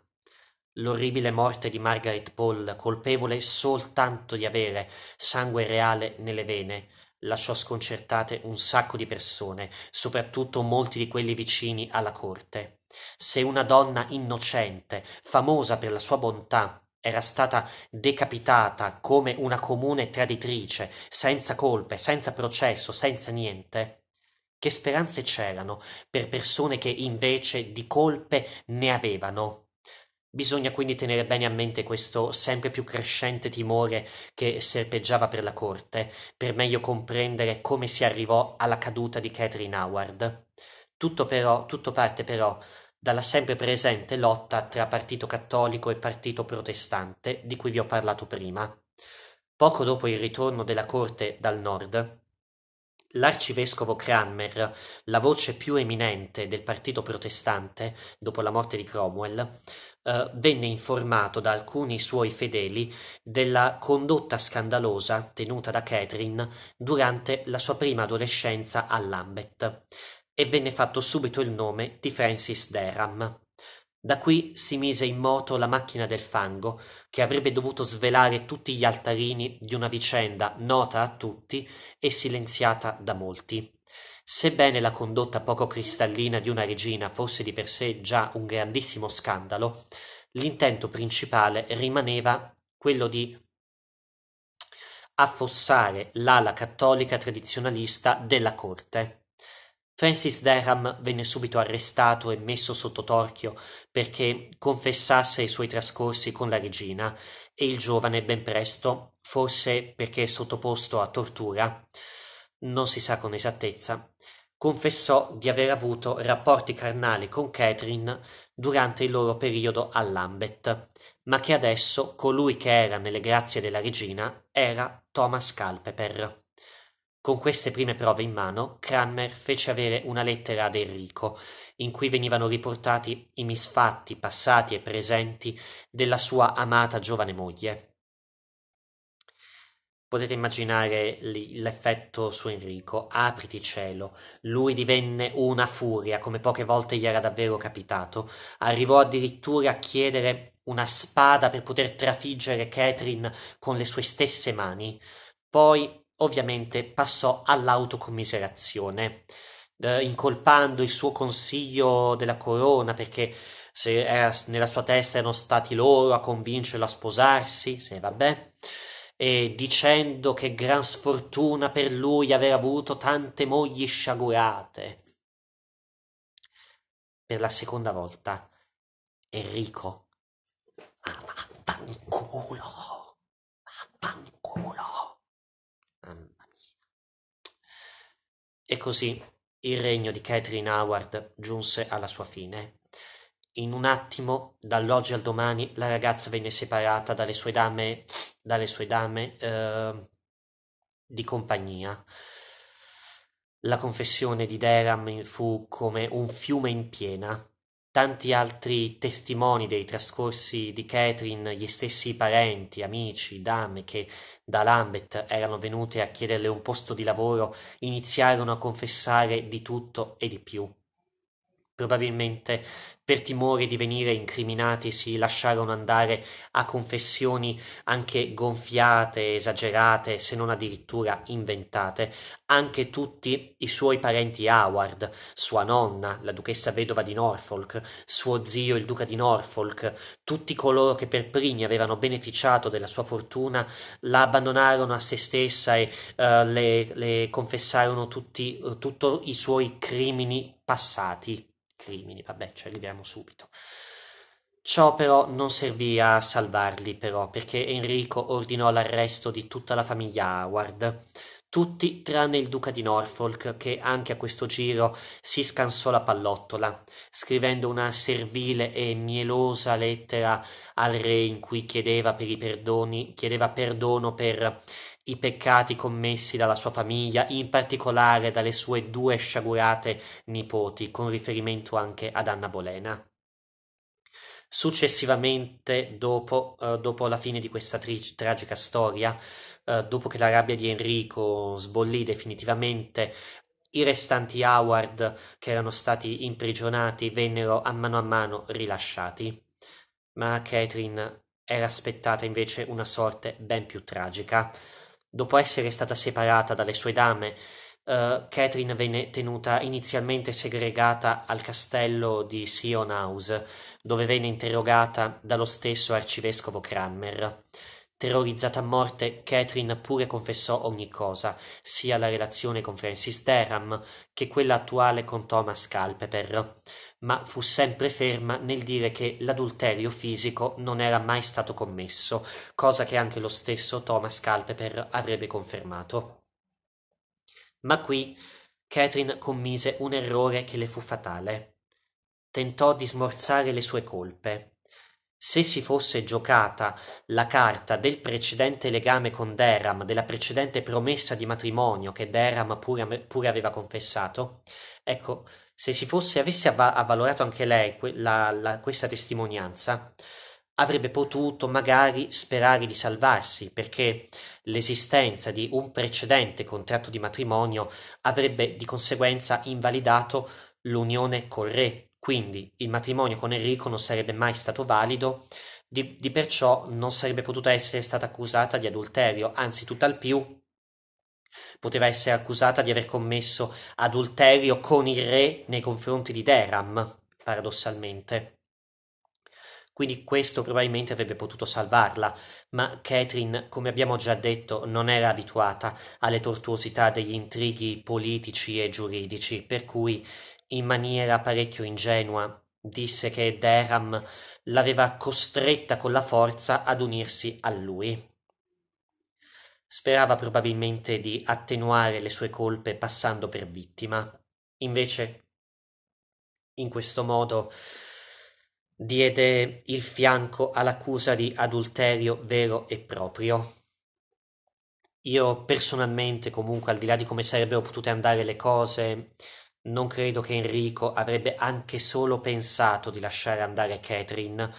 L'orribile morte di Margaret Paul, colpevole soltanto di avere sangue reale nelle vene, lasciò sconcertate un sacco di persone, soprattutto molti di quelli vicini alla corte. Se una donna innocente, famosa per la sua bontà, era stata decapitata come una comune traditrice, senza colpe, senza processo, senza niente, che speranze c'erano per persone che invece di colpe ne avevano? Bisogna quindi tenere bene a mente questo sempre più crescente timore che serpeggiava per la corte, per meglio comprendere come si arrivò alla caduta di Catherine Howard. Tutto però, tutto parte però dalla sempre presente lotta tra partito cattolico e partito protestante di cui vi ho parlato prima. Poco dopo il ritorno della corte dal nord, l'arcivescovo Cranmer, la voce più eminente del partito protestante dopo la morte di Cromwell, eh, venne informato da alcuni suoi fedeli della condotta scandalosa tenuta da Catherine durante la sua prima adolescenza a Lambeth e venne fatto subito il nome di Francis Derham. Da qui si mise in moto la macchina del fango, che avrebbe dovuto svelare tutti gli altarini di una vicenda nota a tutti e silenziata da molti. Sebbene la condotta poco cristallina di una regina fosse di per sé già un grandissimo scandalo, l'intento principale rimaneva quello di affossare l'ala cattolica tradizionalista della corte Francis Derham venne subito arrestato e messo sotto torchio perché confessasse i suoi trascorsi con la regina e il giovane ben presto, forse perché sottoposto a tortura, non si sa con esattezza, confessò di aver avuto rapporti carnali con Catherine durante il loro periodo a Lambeth, ma che adesso colui che era nelle grazie della regina era Thomas Culpeper. Con queste prime prove in mano, Cranmer fece avere una lettera ad Enrico, in cui venivano riportati i misfatti passati e presenti della sua amata giovane moglie. Potete immaginare l'effetto su Enrico, apriti cielo, lui divenne una furia, come poche volte gli era davvero capitato, arrivò addirittura a chiedere una spada per poter trafiggere Catherine con le sue stesse mani, poi ovviamente passò all'autocommiserazione, eh, incolpando il suo consiglio della corona perché se era, nella sua testa erano stati loro a convincerlo a sposarsi, se vabbè, e dicendo che gran sfortuna per lui aver avuto tante mogli sciagurate. Per la seconda volta, Enrico, ma ah, vaffanculo, vaffanculo. E così il regno di Catherine Howard giunse alla sua fine. In un attimo, dall'oggi al domani, la ragazza venne separata dalle sue dame, dalle sue dame eh, di compagnia. La confessione di Deram fu come un fiume in piena, tanti altri testimoni dei trascorsi di Catherine, gli stessi parenti, amici, dame che da Lambeth erano venute a chiederle un posto di lavoro, iniziarono a confessare di tutto e di più probabilmente per timore di venire incriminati si lasciarono andare a confessioni anche gonfiate, esagerate, se non addirittura inventate, anche tutti i suoi parenti Howard, sua nonna, la duchessa vedova di Norfolk, suo zio il duca di Norfolk, tutti coloro che per primi avevano beneficiato della sua fortuna, la abbandonarono a se stessa e uh, le, le confessarono tutti, uh, tutti i suoi crimini passati crimini. Vabbè, ci arriviamo subito. Ciò però non servì a salvarli, però, perché Enrico ordinò l'arresto di tutta la famiglia Howard, tutti tranne il duca di Norfolk, che anche a questo giro si scansò la pallottola, scrivendo una servile e mielosa lettera al re in cui chiedeva, per perdoni, chiedeva perdono per i peccati commessi dalla sua famiglia, in particolare dalle sue due sciagurate nipoti, con riferimento anche ad Anna Bolena. Successivamente, dopo, eh, dopo la fine di questa tri- tragica storia, eh, dopo che la rabbia di Enrico sbollì definitivamente, i restanti Howard che erano stati imprigionati vennero a mano a mano rilasciati, ma a Catherine era aspettata invece una sorte ben più tragica. Dopo essere stata separata dalle sue dame, eh, Catherine venne tenuta inizialmente segregata al castello di Sion House, dove venne interrogata dallo stesso arcivescovo Cranmer. Terrorizzata a morte, Catherine pure confessò ogni cosa, sia la relazione con Francis Derham che quella attuale con Thomas Culpeper ma fu sempre ferma nel dire che l'adulterio fisico non era mai stato commesso, cosa che anche lo stesso Thomas Culpeper avrebbe confermato. Ma qui Catherine commise un errore che le fu fatale. Tentò di smorzare le sue colpe. Se si fosse giocata la carta del precedente legame con Deram, della precedente promessa di matrimonio che Deram pure, pure aveva confessato, ecco, se si fosse, avesse avva- avvalorato anche lei que- la, la, questa testimonianza, avrebbe potuto magari sperare di salvarsi, perché l'esistenza di un precedente contratto di matrimonio avrebbe di conseguenza invalidato l'unione col re, quindi il matrimonio con Enrico non sarebbe mai stato valido, di, di perciò non sarebbe potuta essere stata accusata di adulterio, anzi tutt'al più Poteva essere accusata di aver commesso adulterio con il re nei confronti di Deram, paradossalmente. Quindi questo probabilmente avrebbe potuto salvarla, ma Catherine, come abbiamo già detto, non era abituata alle tortuosità degli intrighi politici e giuridici, per cui in maniera parecchio ingenua disse che Deram l'aveva costretta con la forza ad unirsi a lui. Sperava probabilmente di attenuare le sue colpe passando per vittima. Invece, in questo modo, diede il fianco all'accusa di adulterio vero e proprio. Io personalmente, comunque, al di là di come sarebbero potute andare le cose, non credo che Enrico avrebbe anche solo pensato di lasciare andare Catherine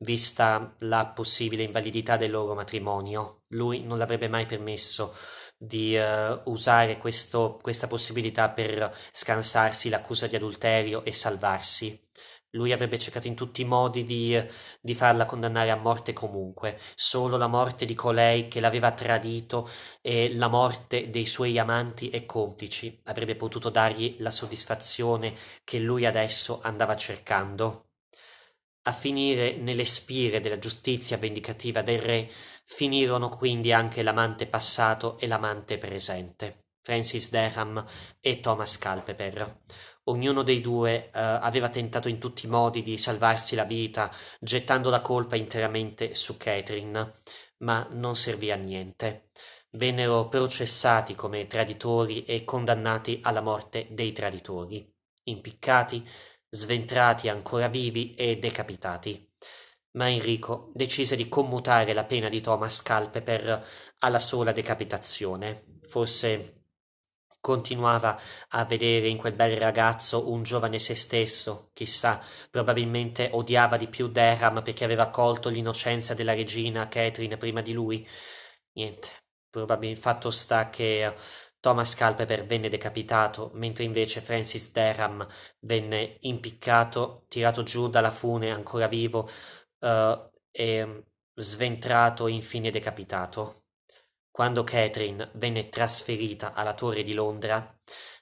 vista la possibile invalidità del loro matrimonio. Lui non l'avrebbe mai permesso di uh, usare questo, questa possibilità per scansarsi l'accusa di adulterio e salvarsi. Lui avrebbe cercato in tutti i modi di, di farla condannare a morte comunque. Solo la morte di colei che l'aveva tradito e la morte dei suoi amanti e complici avrebbe potuto dargli la soddisfazione che lui adesso andava cercando a finire nelle spire della giustizia vendicativa del re, finirono quindi anche l'amante passato e l'amante presente, Francis Derham e Thomas Culpeper. Ognuno dei due eh, aveva tentato in tutti i modi di salvarsi la vita, gettando la colpa interamente su Catherine, ma non servì a niente. Vennero processati come traditori e condannati alla morte dei traditori, impiccati sventrati ancora vivi e decapitati. Ma Enrico decise di commutare la pena di Thomas Culpeper alla sola decapitazione. Forse continuava a vedere in quel bel ragazzo un giovane se stesso, chissà, probabilmente odiava di più Derham perché aveva colto l'innocenza della regina Catherine prima di lui. Niente, probabilmente fatto sta che Thomas Culpeper venne decapitato, mentre invece Francis Derham venne impiccato, tirato giù dalla fune ancora vivo uh, e mm, sventrato e infine decapitato. Quando Catherine venne trasferita alla Torre di Londra,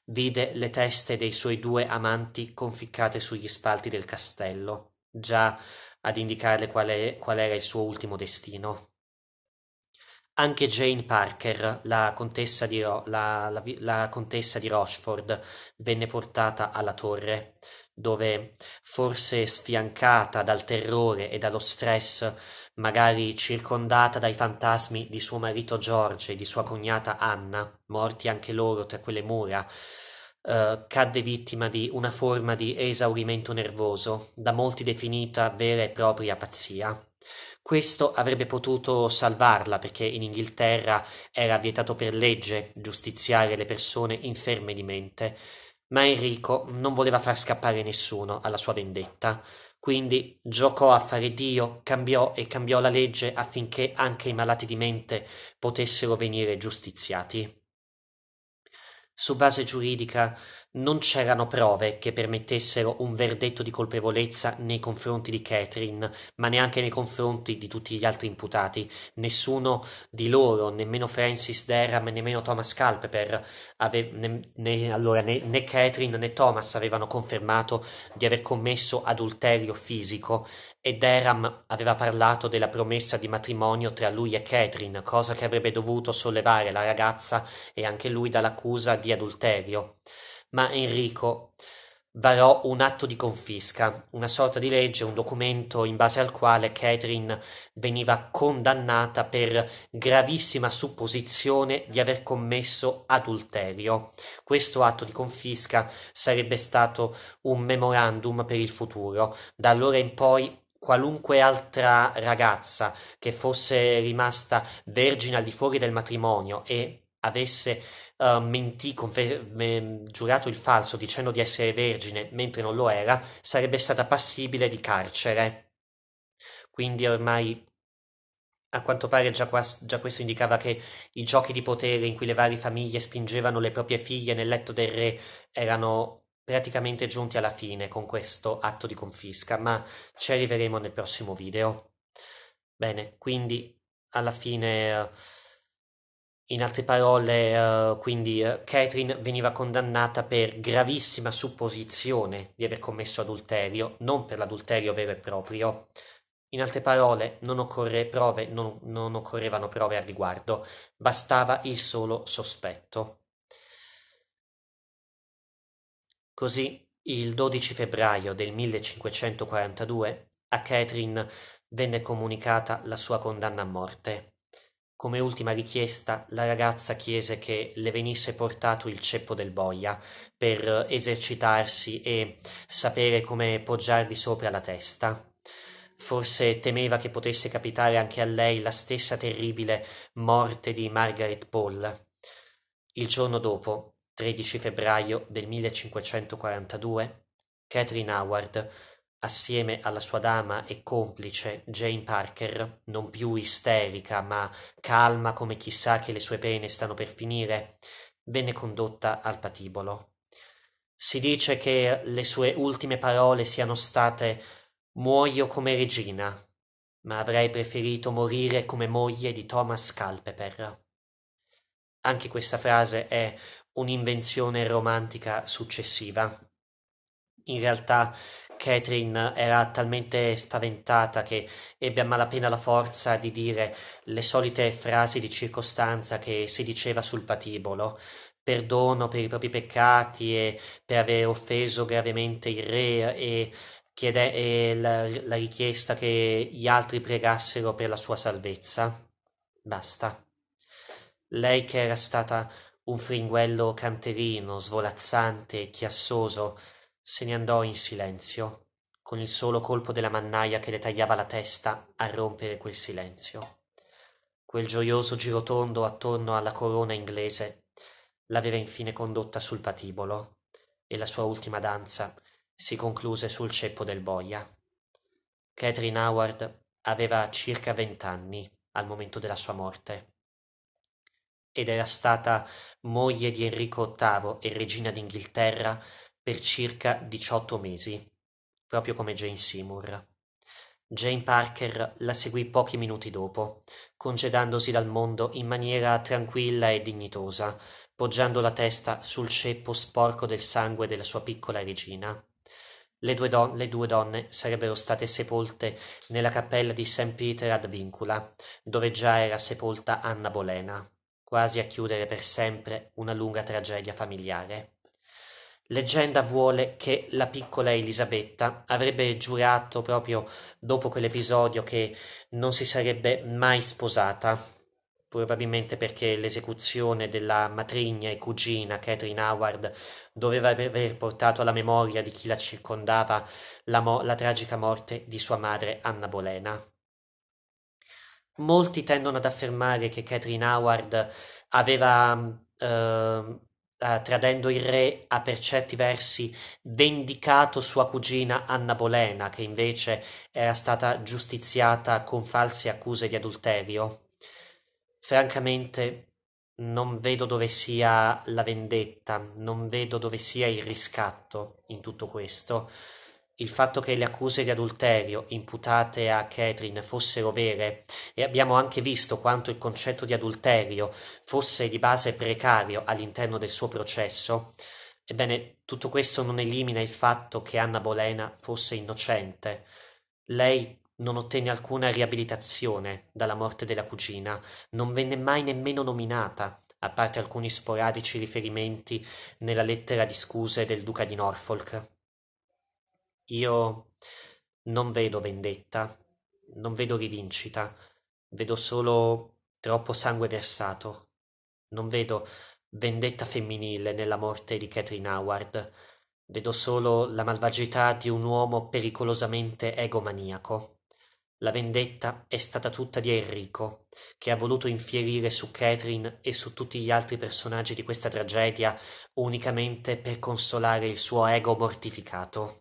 vide le teste dei suoi due amanti conficcate sugli spalti del castello, già ad indicarle qual, è, qual era il suo ultimo destino. Anche Jane Parker, la contessa, Ro- la, la, la contessa di Rochford, venne portata alla torre, dove, forse sfiancata dal terrore e dallo stress, magari circondata dai fantasmi di suo marito George e di sua cognata Anna, morti anche loro tra quelle mura, eh, cadde vittima di una forma di esaurimento nervoso, da molti definita vera e propria pazzia. Questo avrebbe potuto salvarla perché in Inghilterra era vietato per legge giustiziare le persone inferme di mente, ma Enrico non voleva far scappare nessuno alla sua vendetta. Quindi giocò a fare Dio, cambiò e cambiò la legge affinché anche i malati di mente potessero venire giustiziati. Su base giuridica non c'erano prove che permettessero un verdetto di colpevolezza nei confronti di Catherine, ma neanche nei confronti di tutti gli altri imputati. Nessuno di loro, nemmeno Francis Derham, nemmeno Thomas Culpeper, ave- ne- ne- allora, né, né Catherine né Thomas avevano confermato di aver commesso adulterio fisico e Derham aveva parlato della promessa di matrimonio tra lui e Catherine, cosa che avrebbe dovuto sollevare la ragazza e anche lui dall'accusa di adulterio ma Enrico varò un atto di confisca, una sorta di legge, un documento in base al quale Catherine veniva condannata per gravissima supposizione di aver commesso adulterio. Questo atto di confisca sarebbe stato un memorandum per il futuro. Da allora in poi qualunque altra ragazza che fosse rimasta vergine al di fuori del matrimonio e avesse Ehm, mentì, giurato il falso dicendo di essere vergine mentre non lo era, sarebbe stata passibile di carcere. Quindi ormai a quanto pare già, qua, già, questo indicava che i giochi di potere in cui le varie famiglie spingevano le proprie figlie nel letto del re erano praticamente giunti alla fine con questo atto di confisca, ma ci arriveremo nel prossimo video. Bene, quindi alla fine... In altre parole, uh, quindi, uh, Catherine veniva condannata per gravissima supposizione di aver commesso adulterio, non per l'adulterio vero e proprio. In altre parole, non, occorre prove, non, non occorrevano prove al riguardo, bastava il solo sospetto. Così, il 12 febbraio del 1542, a Catherine venne comunicata la sua condanna a morte. Come ultima richiesta, la ragazza chiese che le venisse portato il ceppo del boia, per esercitarsi e sapere come poggiarvi sopra la testa. Forse temeva che potesse capitare anche a lei la stessa terribile morte di Margaret Paul. Il giorno dopo, 13 febbraio del 1542, Catherine Howard assieme alla sua dama e complice Jane Parker, non più isterica ma calma come chissà che le sue pene stanno per finire, venne condotta al patibolo. Si dice che le sue ultime parole siano state Muoio come regina, ma avrei preferito morire come moglie di Thomas Culpeper. Anche questa frase è un'invenzione romantica successiva. In realtà Catherine era talmente spaventata che ebbe a malapena la forza di dire le solite frasi di circostanza che si diceva sul patibolo perdono per i propri peccati e per aver offeso gravemente il re e, chiede, e la, la richiesta che gli altri pregassero per la sua salvezza. Basta. Lei che era stata un fringuello canterino, svolazzante e chiassoso, se ne andò in silenzio, con il solo colpo della mannaia che le tagliava la testa a rompere quel silenzio. Quel gioioso girotondo attorno alla corona inglese l'aveva infine condotta sul patibolo e la sua ultima danza si concluse sul ceppo del boia. Catherine Howard aveva circa vent'anni al momento della sua morte ed era stata moglie di Enrico VIII e regina d'Inghilterra per circa 18 mesi, proprio come Jane Seymour. Jane Parker la seguì pochi minuti dopo, congedandosi dal mondo in maniera tranquilla e dignitosa, poggiando la testa sul ceppo sporco del sangue della sua piccola regina. Le due, don- le due donne sarebbero state sepolte nella cappella di St. Peter ad Vincula, dove già era sepolta Anna Bolena, quasi a chiudere per sempre una lunga tragedia familiare. Leggenda vuole che la piccola Elisabetta avrebbe giurato proprio dopo quell'episodio che non si sarebbe mai sposata, probabilmente perché l'esecuzione della matrigna e cugina Catherine Howard doveva aver portato alla memoria di chi la circondava la, mo- la tragica morte di sua madre Anna Bolena. Molti tendono ad affermare che Catherine Howard aveva eh, eh, tradendo il re, ha per certi versi vendicato sua cugina Anna Bolena, che invece era stata giustiziata con false accuse di adulterio. Francamente, non vedo dove sia la vendetta, non vedo dove sia il riscatto in tutto questo il fatto che le accuse di adulterio imputate a Catherine fossero vere e abbiamo anche visto quanto il concetto di adulterio fosse di base precario all'interno del suo processo, ebbene tutto questo non elimina il fatto che Anna Bolena fosse innocente. Lei non ottenne alcuna riabilitazione dalla morte della cugina, non venne mai nemmeno nominata, a parte alcuni sporadici riferimenti nella lettera di scuse del duca di Norfolk. Io non vedo vendetta, non vedo rivincita, vedo solo troppo sangue versato. Non vedo vendetta femminile nella morte di Catherine Howard, vedo solo la malvagità di un uomo pericolosamente egomaniaco. La vendetta è stata tutta di Enrico, che ha voluto infierire su Catherine e su tutti gli altri personaggi di questa tragedia unicamente per consolare il suo ego mortificato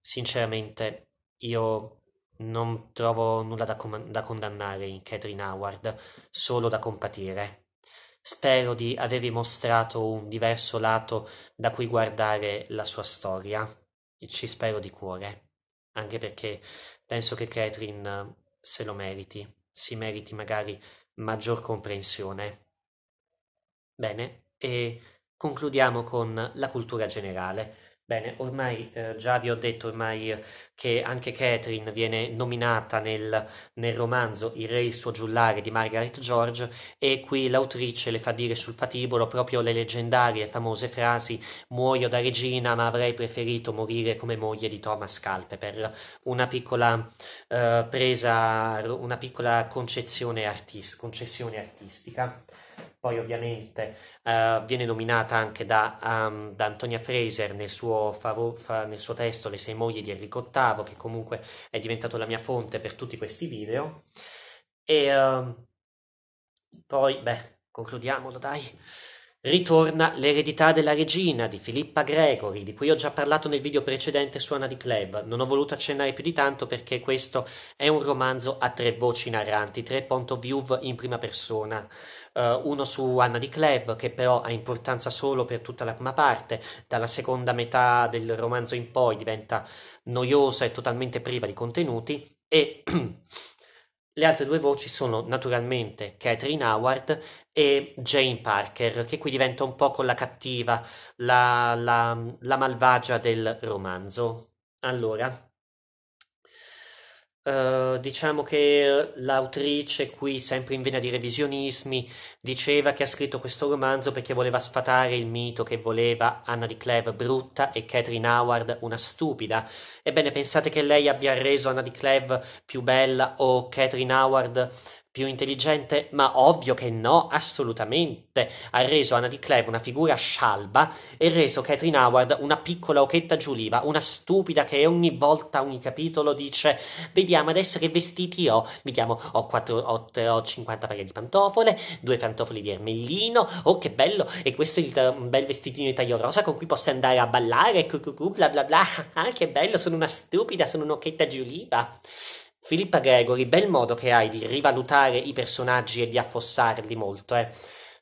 sinceramente io non trovo nulla da, com- da condannare in Catherine Howard, solo da compatire. Spero di avervi mostrato un diverso lato da cui guardare la sua storia. Ci spero di cuore, anche perché penso che Catherine eh, se lo meriti, si meriti magari maggior comprensione. Bene, e concludiamo con la cultura generale. Bene, ormai eh, già vi ho detto ormai, eh, che anche Catherine viene nominata nel, nel, romanzo Il re il suo giullare di Margaret George e qui l'autrice le fa dire sul patibolo proprio le leggendarie famose frasi muoio da regina ma avrei preferito morire come moglie di Thomas Culpeper, una piccola eh, presa, una piccola concezione, artis- concezione artistica poi ovviamente uh, viene nominata anche da, um, da Antonia Fraser nel suo, favo, fa, nel suo, testo Le sei mogli di Enrico VIII, che comunque è diventato la mia fonte per tutti questi video. E uh, poi, beh, concludiamolo, dai. Ritorna l'eredità della regina di Filippa Gregory, di cui ho già parlato nel video precedente su Anna di Club. Non ho voluto accennare più di tanto perché questo è un romanzo a tre voci narranti, tre point of view in prima persona. Uh, uno su Anna di Club, che però ha importanza solo per tutta la prima parte, dalla seconda metà del romanzo in poi diventa noiosa e totalmente priva di contenuti, e *clears throat* Le altre due voci sono naturalmente Catherine Howard e Jane Parker, che qui diventa un po' con la cattiva, la, la, la malvagia del romanzo. Allora, eh, diciamo che l'autrice, qui sempre in vena di revisionismi, diceva che ha scritto questo romanzo perché voleva sfatare il mito che voleva Anna di Cleve brutta e Catherine Howard una stupida. Ebbene, pensate che lei abbia reso Anna di Cleve più bella o Catherine Howard più più intelligente? Ma ovvio che no, assolutamente. Ha reso Anna di Cleve una figura scialba e reso Catherine Howard una piccola occhetta giuliva, una stupida che ogni volta, ogni capitolo dice vediamo adesso che vestiti ho, vediamo ho, 4, ho, ho 50 paia di pantofole, due pantofole di ermellino, oh che bello, e questo è il, un bel vestitino di taglio rosa con cui posso andare a ballare, cucucu, bla bla bla, *laughs* ah, che bello, sono una stupida, sono un'occhetta giuliva. Filippa Gregory, bel modo che hai di rivalutare i personaggi e di affossarli molto, eh.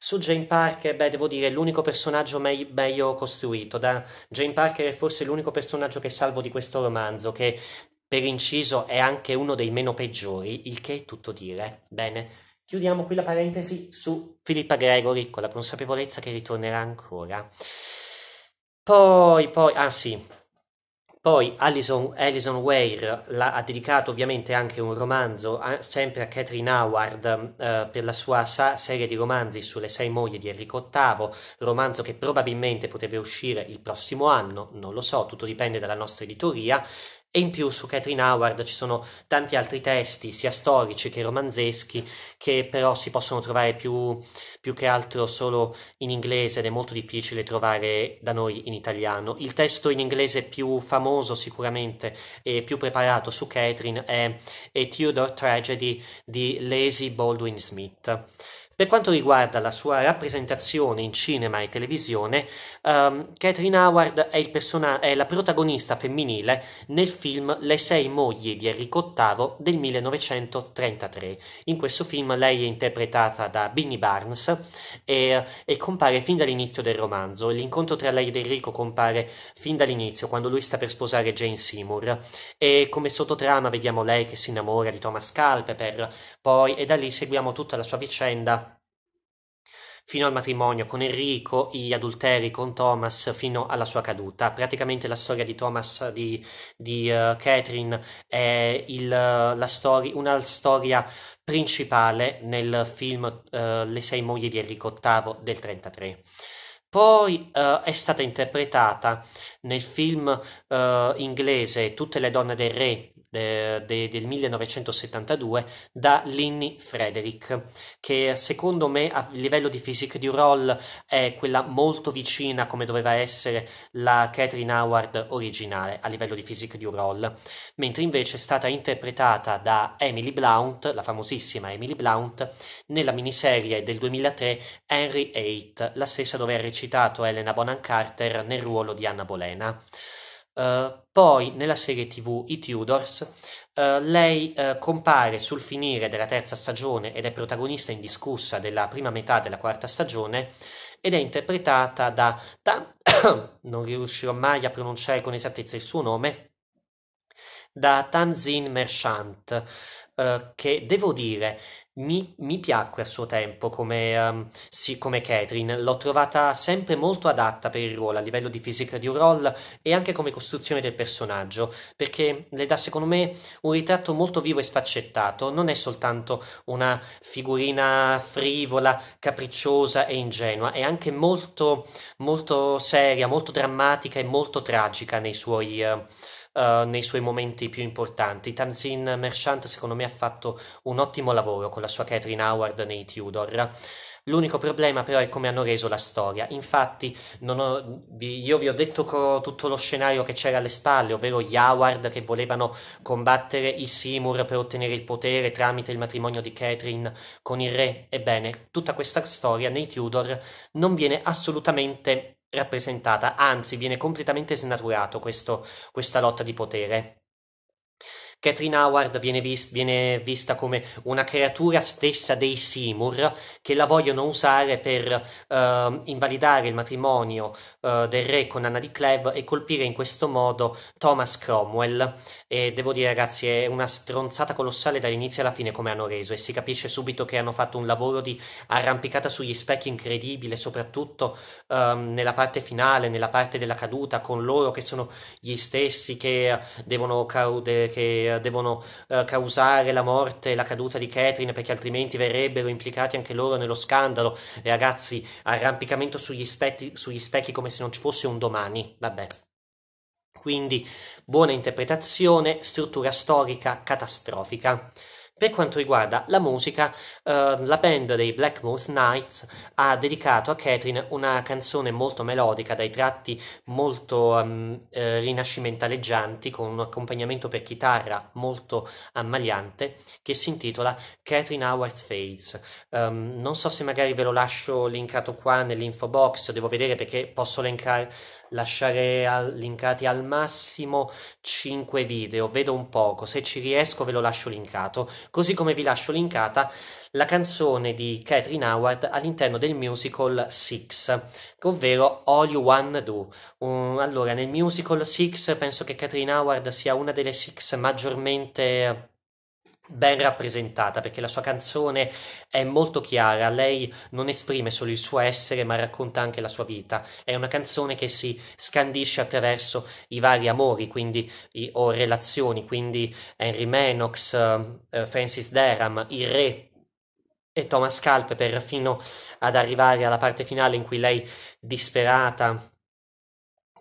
Su Jane Parker, beh, devo dire, è l'unico personaggio me- meglio costruito. Da Jane Parker è forse l'unico personaggio che salvo di questo romanzo, che per inciso è anche uno dei meno peggiori, il che è tutto dire. Bene. Chiudiamo qui la parentesi su Filippa Gregory, con la consapevolezza che ritornerà ancora. Poi, poi, ah sì, poi Alison, Alison Ware la, ha dedicato ovviamente anche un romanzo a, sempre a Catherine Howard eh, per la sua sa- serie di romanzi sulle sei mogli di Enrico VIII, romanzo che probabilmente potrebbe uscire il prossimo anno, non lo so, tutto dipende dalla nostra editoria. E in più su Catherine Howard ci sono tanti altri testi, sia storici che romanzeschi, che però si possono trovare più, più che altro solo in inglese ed è molto difficile trovare da noi in italiano. Il testo in inglese più famoso sicuramente e più preparato su Catherine è A Tudor Tragedy di Lazy Baldwin Smith per quanto riguarda la sua rappresentazione in cinema e televisione, um, Catherine Howard è, person- è, la protagonista femminile nel film Le sei mogli di Enrico VIII del 1933. In questo film lei è interpretata da Binnie Barnes e, e compare fin dall'inizio del romanzo. L'incontro tra lei ed Enrico compare fin dall'inizio, quando lui sta per sposare Jane Seymour. E come sottotrama vediamo lei che si innamora di Thomas Culpeper, poi e da lì seguiamo tutta la sua vicenda fino al matrimonio con Enrico, gli adulteri con Thomas fino alla sua caduta. Praticamente la storia di Thomas di, di uh, Catherine è il, la story, una storia principale nel film uh, Le sei mogli di Enrico VIII del 1933. Poi uh, è stata interpretata nel film uh, inglese Tutte le donne del re de, eh, de, del 1972 da Linny Frederick, che secondo me a livello di physique du roll è quella molto vicina come doveva essere la Catherine Howard originale a livello di physique du roll, mentre invece è stata interpretata da Emily Blount, la famosissima Emily Blount, nella miniserie del 2003 Henry VIII, la stessa dove ha recitato Elena Bonham Carter nel ruolo di Anna Bolena. Uh, poi nella serie TV I Tudors uh, lei uh, compare sul finire della terza stagione ed è protagonista indiscussa della prima metà della quarta stagione ed è interpretata da, da *coughs* non riuscirò mai a pronunciare con esattezza il suo nome da Tanzin Merchant che devo dire mi, mi, piacque a suo tempo come, um, sì, come Catherine, l'ho trovata sempre molto adatta per il ruolo a livello di fisica di un role e anche come costruzione del personaggio, perché le dà secondo me un ritratto molto vivo e sfaccettato, non è soltanto una figurina frivola, capricciosa e ingenua, è anche molto, molto seria, molto drammatica e molto tragica nei suoi... Uh, eh, nei suoi momenti più importanti. Tanzin Merchant, secondo me, ha fatto un ottimo lavoro con la sua Catherine Howard nei Tudor. L'unico problema però è come hanno reso la storia. Infatti, ho, io vi ho detto co- tutto lo scenario che c'era alle spalle, ovvero gli Howard che volevano combattere i Seymour per ottenere il potere tramite il matrimonio di Catherine con il re. Ebbene, tutta questa storia nei Tudor non viene assolutamente rappresentata, anzi viene completamente snaturato questo, questa lotta di potere. Catherine Howard viene, vist- viene, vista come una creatura stessa dei Seymour che la vogliono usare per uh, invalidare il matrimonio uh, del re con Anna di Cleve e colpire in questo modo Thomas Cromwell, e devo dire, ragazzi, è una stronzata colossale dall'inizio alla fine come hanno reso. E si capisce subito che hanno fatto un lavoro di arrampicata sugli specchi incredibile, soprattutto um, nella parte finale, nella parte della caduta, con loro che sono gli stessi che devono, caude, che devono uh, causare la morte e la caduta di Catherine, perché altrimenti verrebbero implicati anche loro nello scandalo. E ragazzi, arrampicamento sugli, spe- sugli specchi come se non ci fosse un domani. Vabbè quindi buona interpretazione, struttura storica catastrofica. Per quanto riguarda la musica, eh, la band dei Blackmoor's Knights ha dedicato a Catherine una canzone molto melodica, dai tratti molto um, eh, rinascimentaleggianti, con un accompagnamento per chitarra molto ammaliante, che si intitola Catherine Howard's Face. Um, non so se magari ve lo lascio linkato qua nell'info box, devo vedere perché posso elencare lasciare al, linkati al massimo 5 video, vedo un poco, se ci riesco ve lo lascio linkato, così come vi lascio linkata la canzone di Catherine Howard all'interno del musical Six, ovvero All You Wanna Do. Um, allora, nel musical Six penso che Catherine Howard sia una delle Six maggiormente ben rappresentata perché la sua canzone è molto chiara, lei non esprime solo il suo essere ma racconta anche la sua vita, è una canzone che si scandisce attraverso i vari amori quindi, i, o relazioni, quindi Henry Menox, uh, Francis Derham, il re e Thomas Calpe per fino ad arrivare alla parte finale in cui lei disperata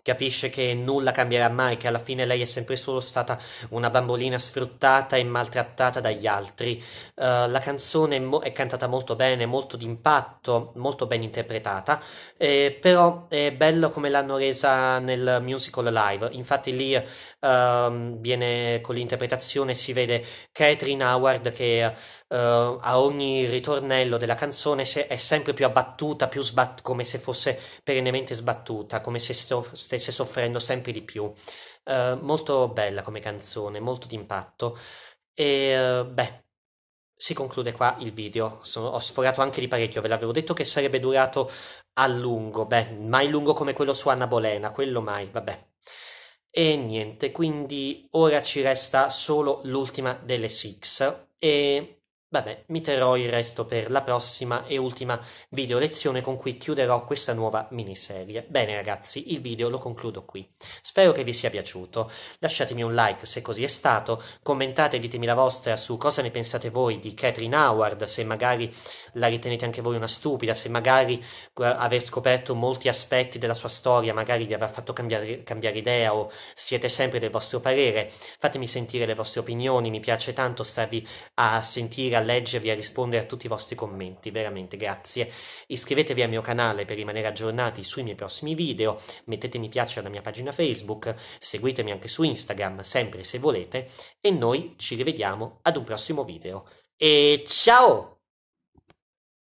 capisce che nulla cambierà mai, che alla fine lei è sempre solo stata una bambolina sfruttata e maltrattata dagli altri. Uh, la canzone mo- è cantata molto bene, molto d'impatto, molto ben interpretata, eh, però è bello come l'hanno resa nel musical live. Infatti lì uh, viene con l'interpretazione, si vede Catherine Howard che uh, a ogni ritornello della canzone è sempre più abbattuta, più sbat- come se fosse perennemente sbattuta, come se so- stesse soffrendo sempre di più. Uh, molto bella come canzone, molto d'impatto. E eh, beh, si conclude qua il video. Sono, ho sforato anche di parecchio, ve l'avevo detto che sarebbe durato a lungo. Beh, mai lungo come quello su Anna Bolena, quello mai, vabbè. E niente, quindi ora ci resta solo l'ultima delle Six e Vabbè, mi terrò il resto per la prossima e ultima video lezione con cui chiuderò questa nuova miniserie. Bene ragazzi, il video lo concludo qui. Spero che vi sia piaciuto. Lasciatemi un like se così è stato, commentate e ditemi la vostra su cosa ne pensate voi di Catherine Howard, se magari la ritenete anche voi una stupida, se magari eh, aver scoperto molti aspetti della sua storia magari vi avrà fatto cambiare, cambiare idea o siete sempre del vostro parere. Fatemi sentire le vostre opinioni, mi piace tanto starvi a sentire a leggervi e a rispondere a tutti i vostri commenti, veramente grazie. Iscrivetevi al mio canale per rimanere aggiornati sui miei prossimi video, mettete mi piace alla mia pagina Facebook, seguitemi anche su Instagram, sempre se volete, e noi ci rivediamo ad un prossimo video. E ciao!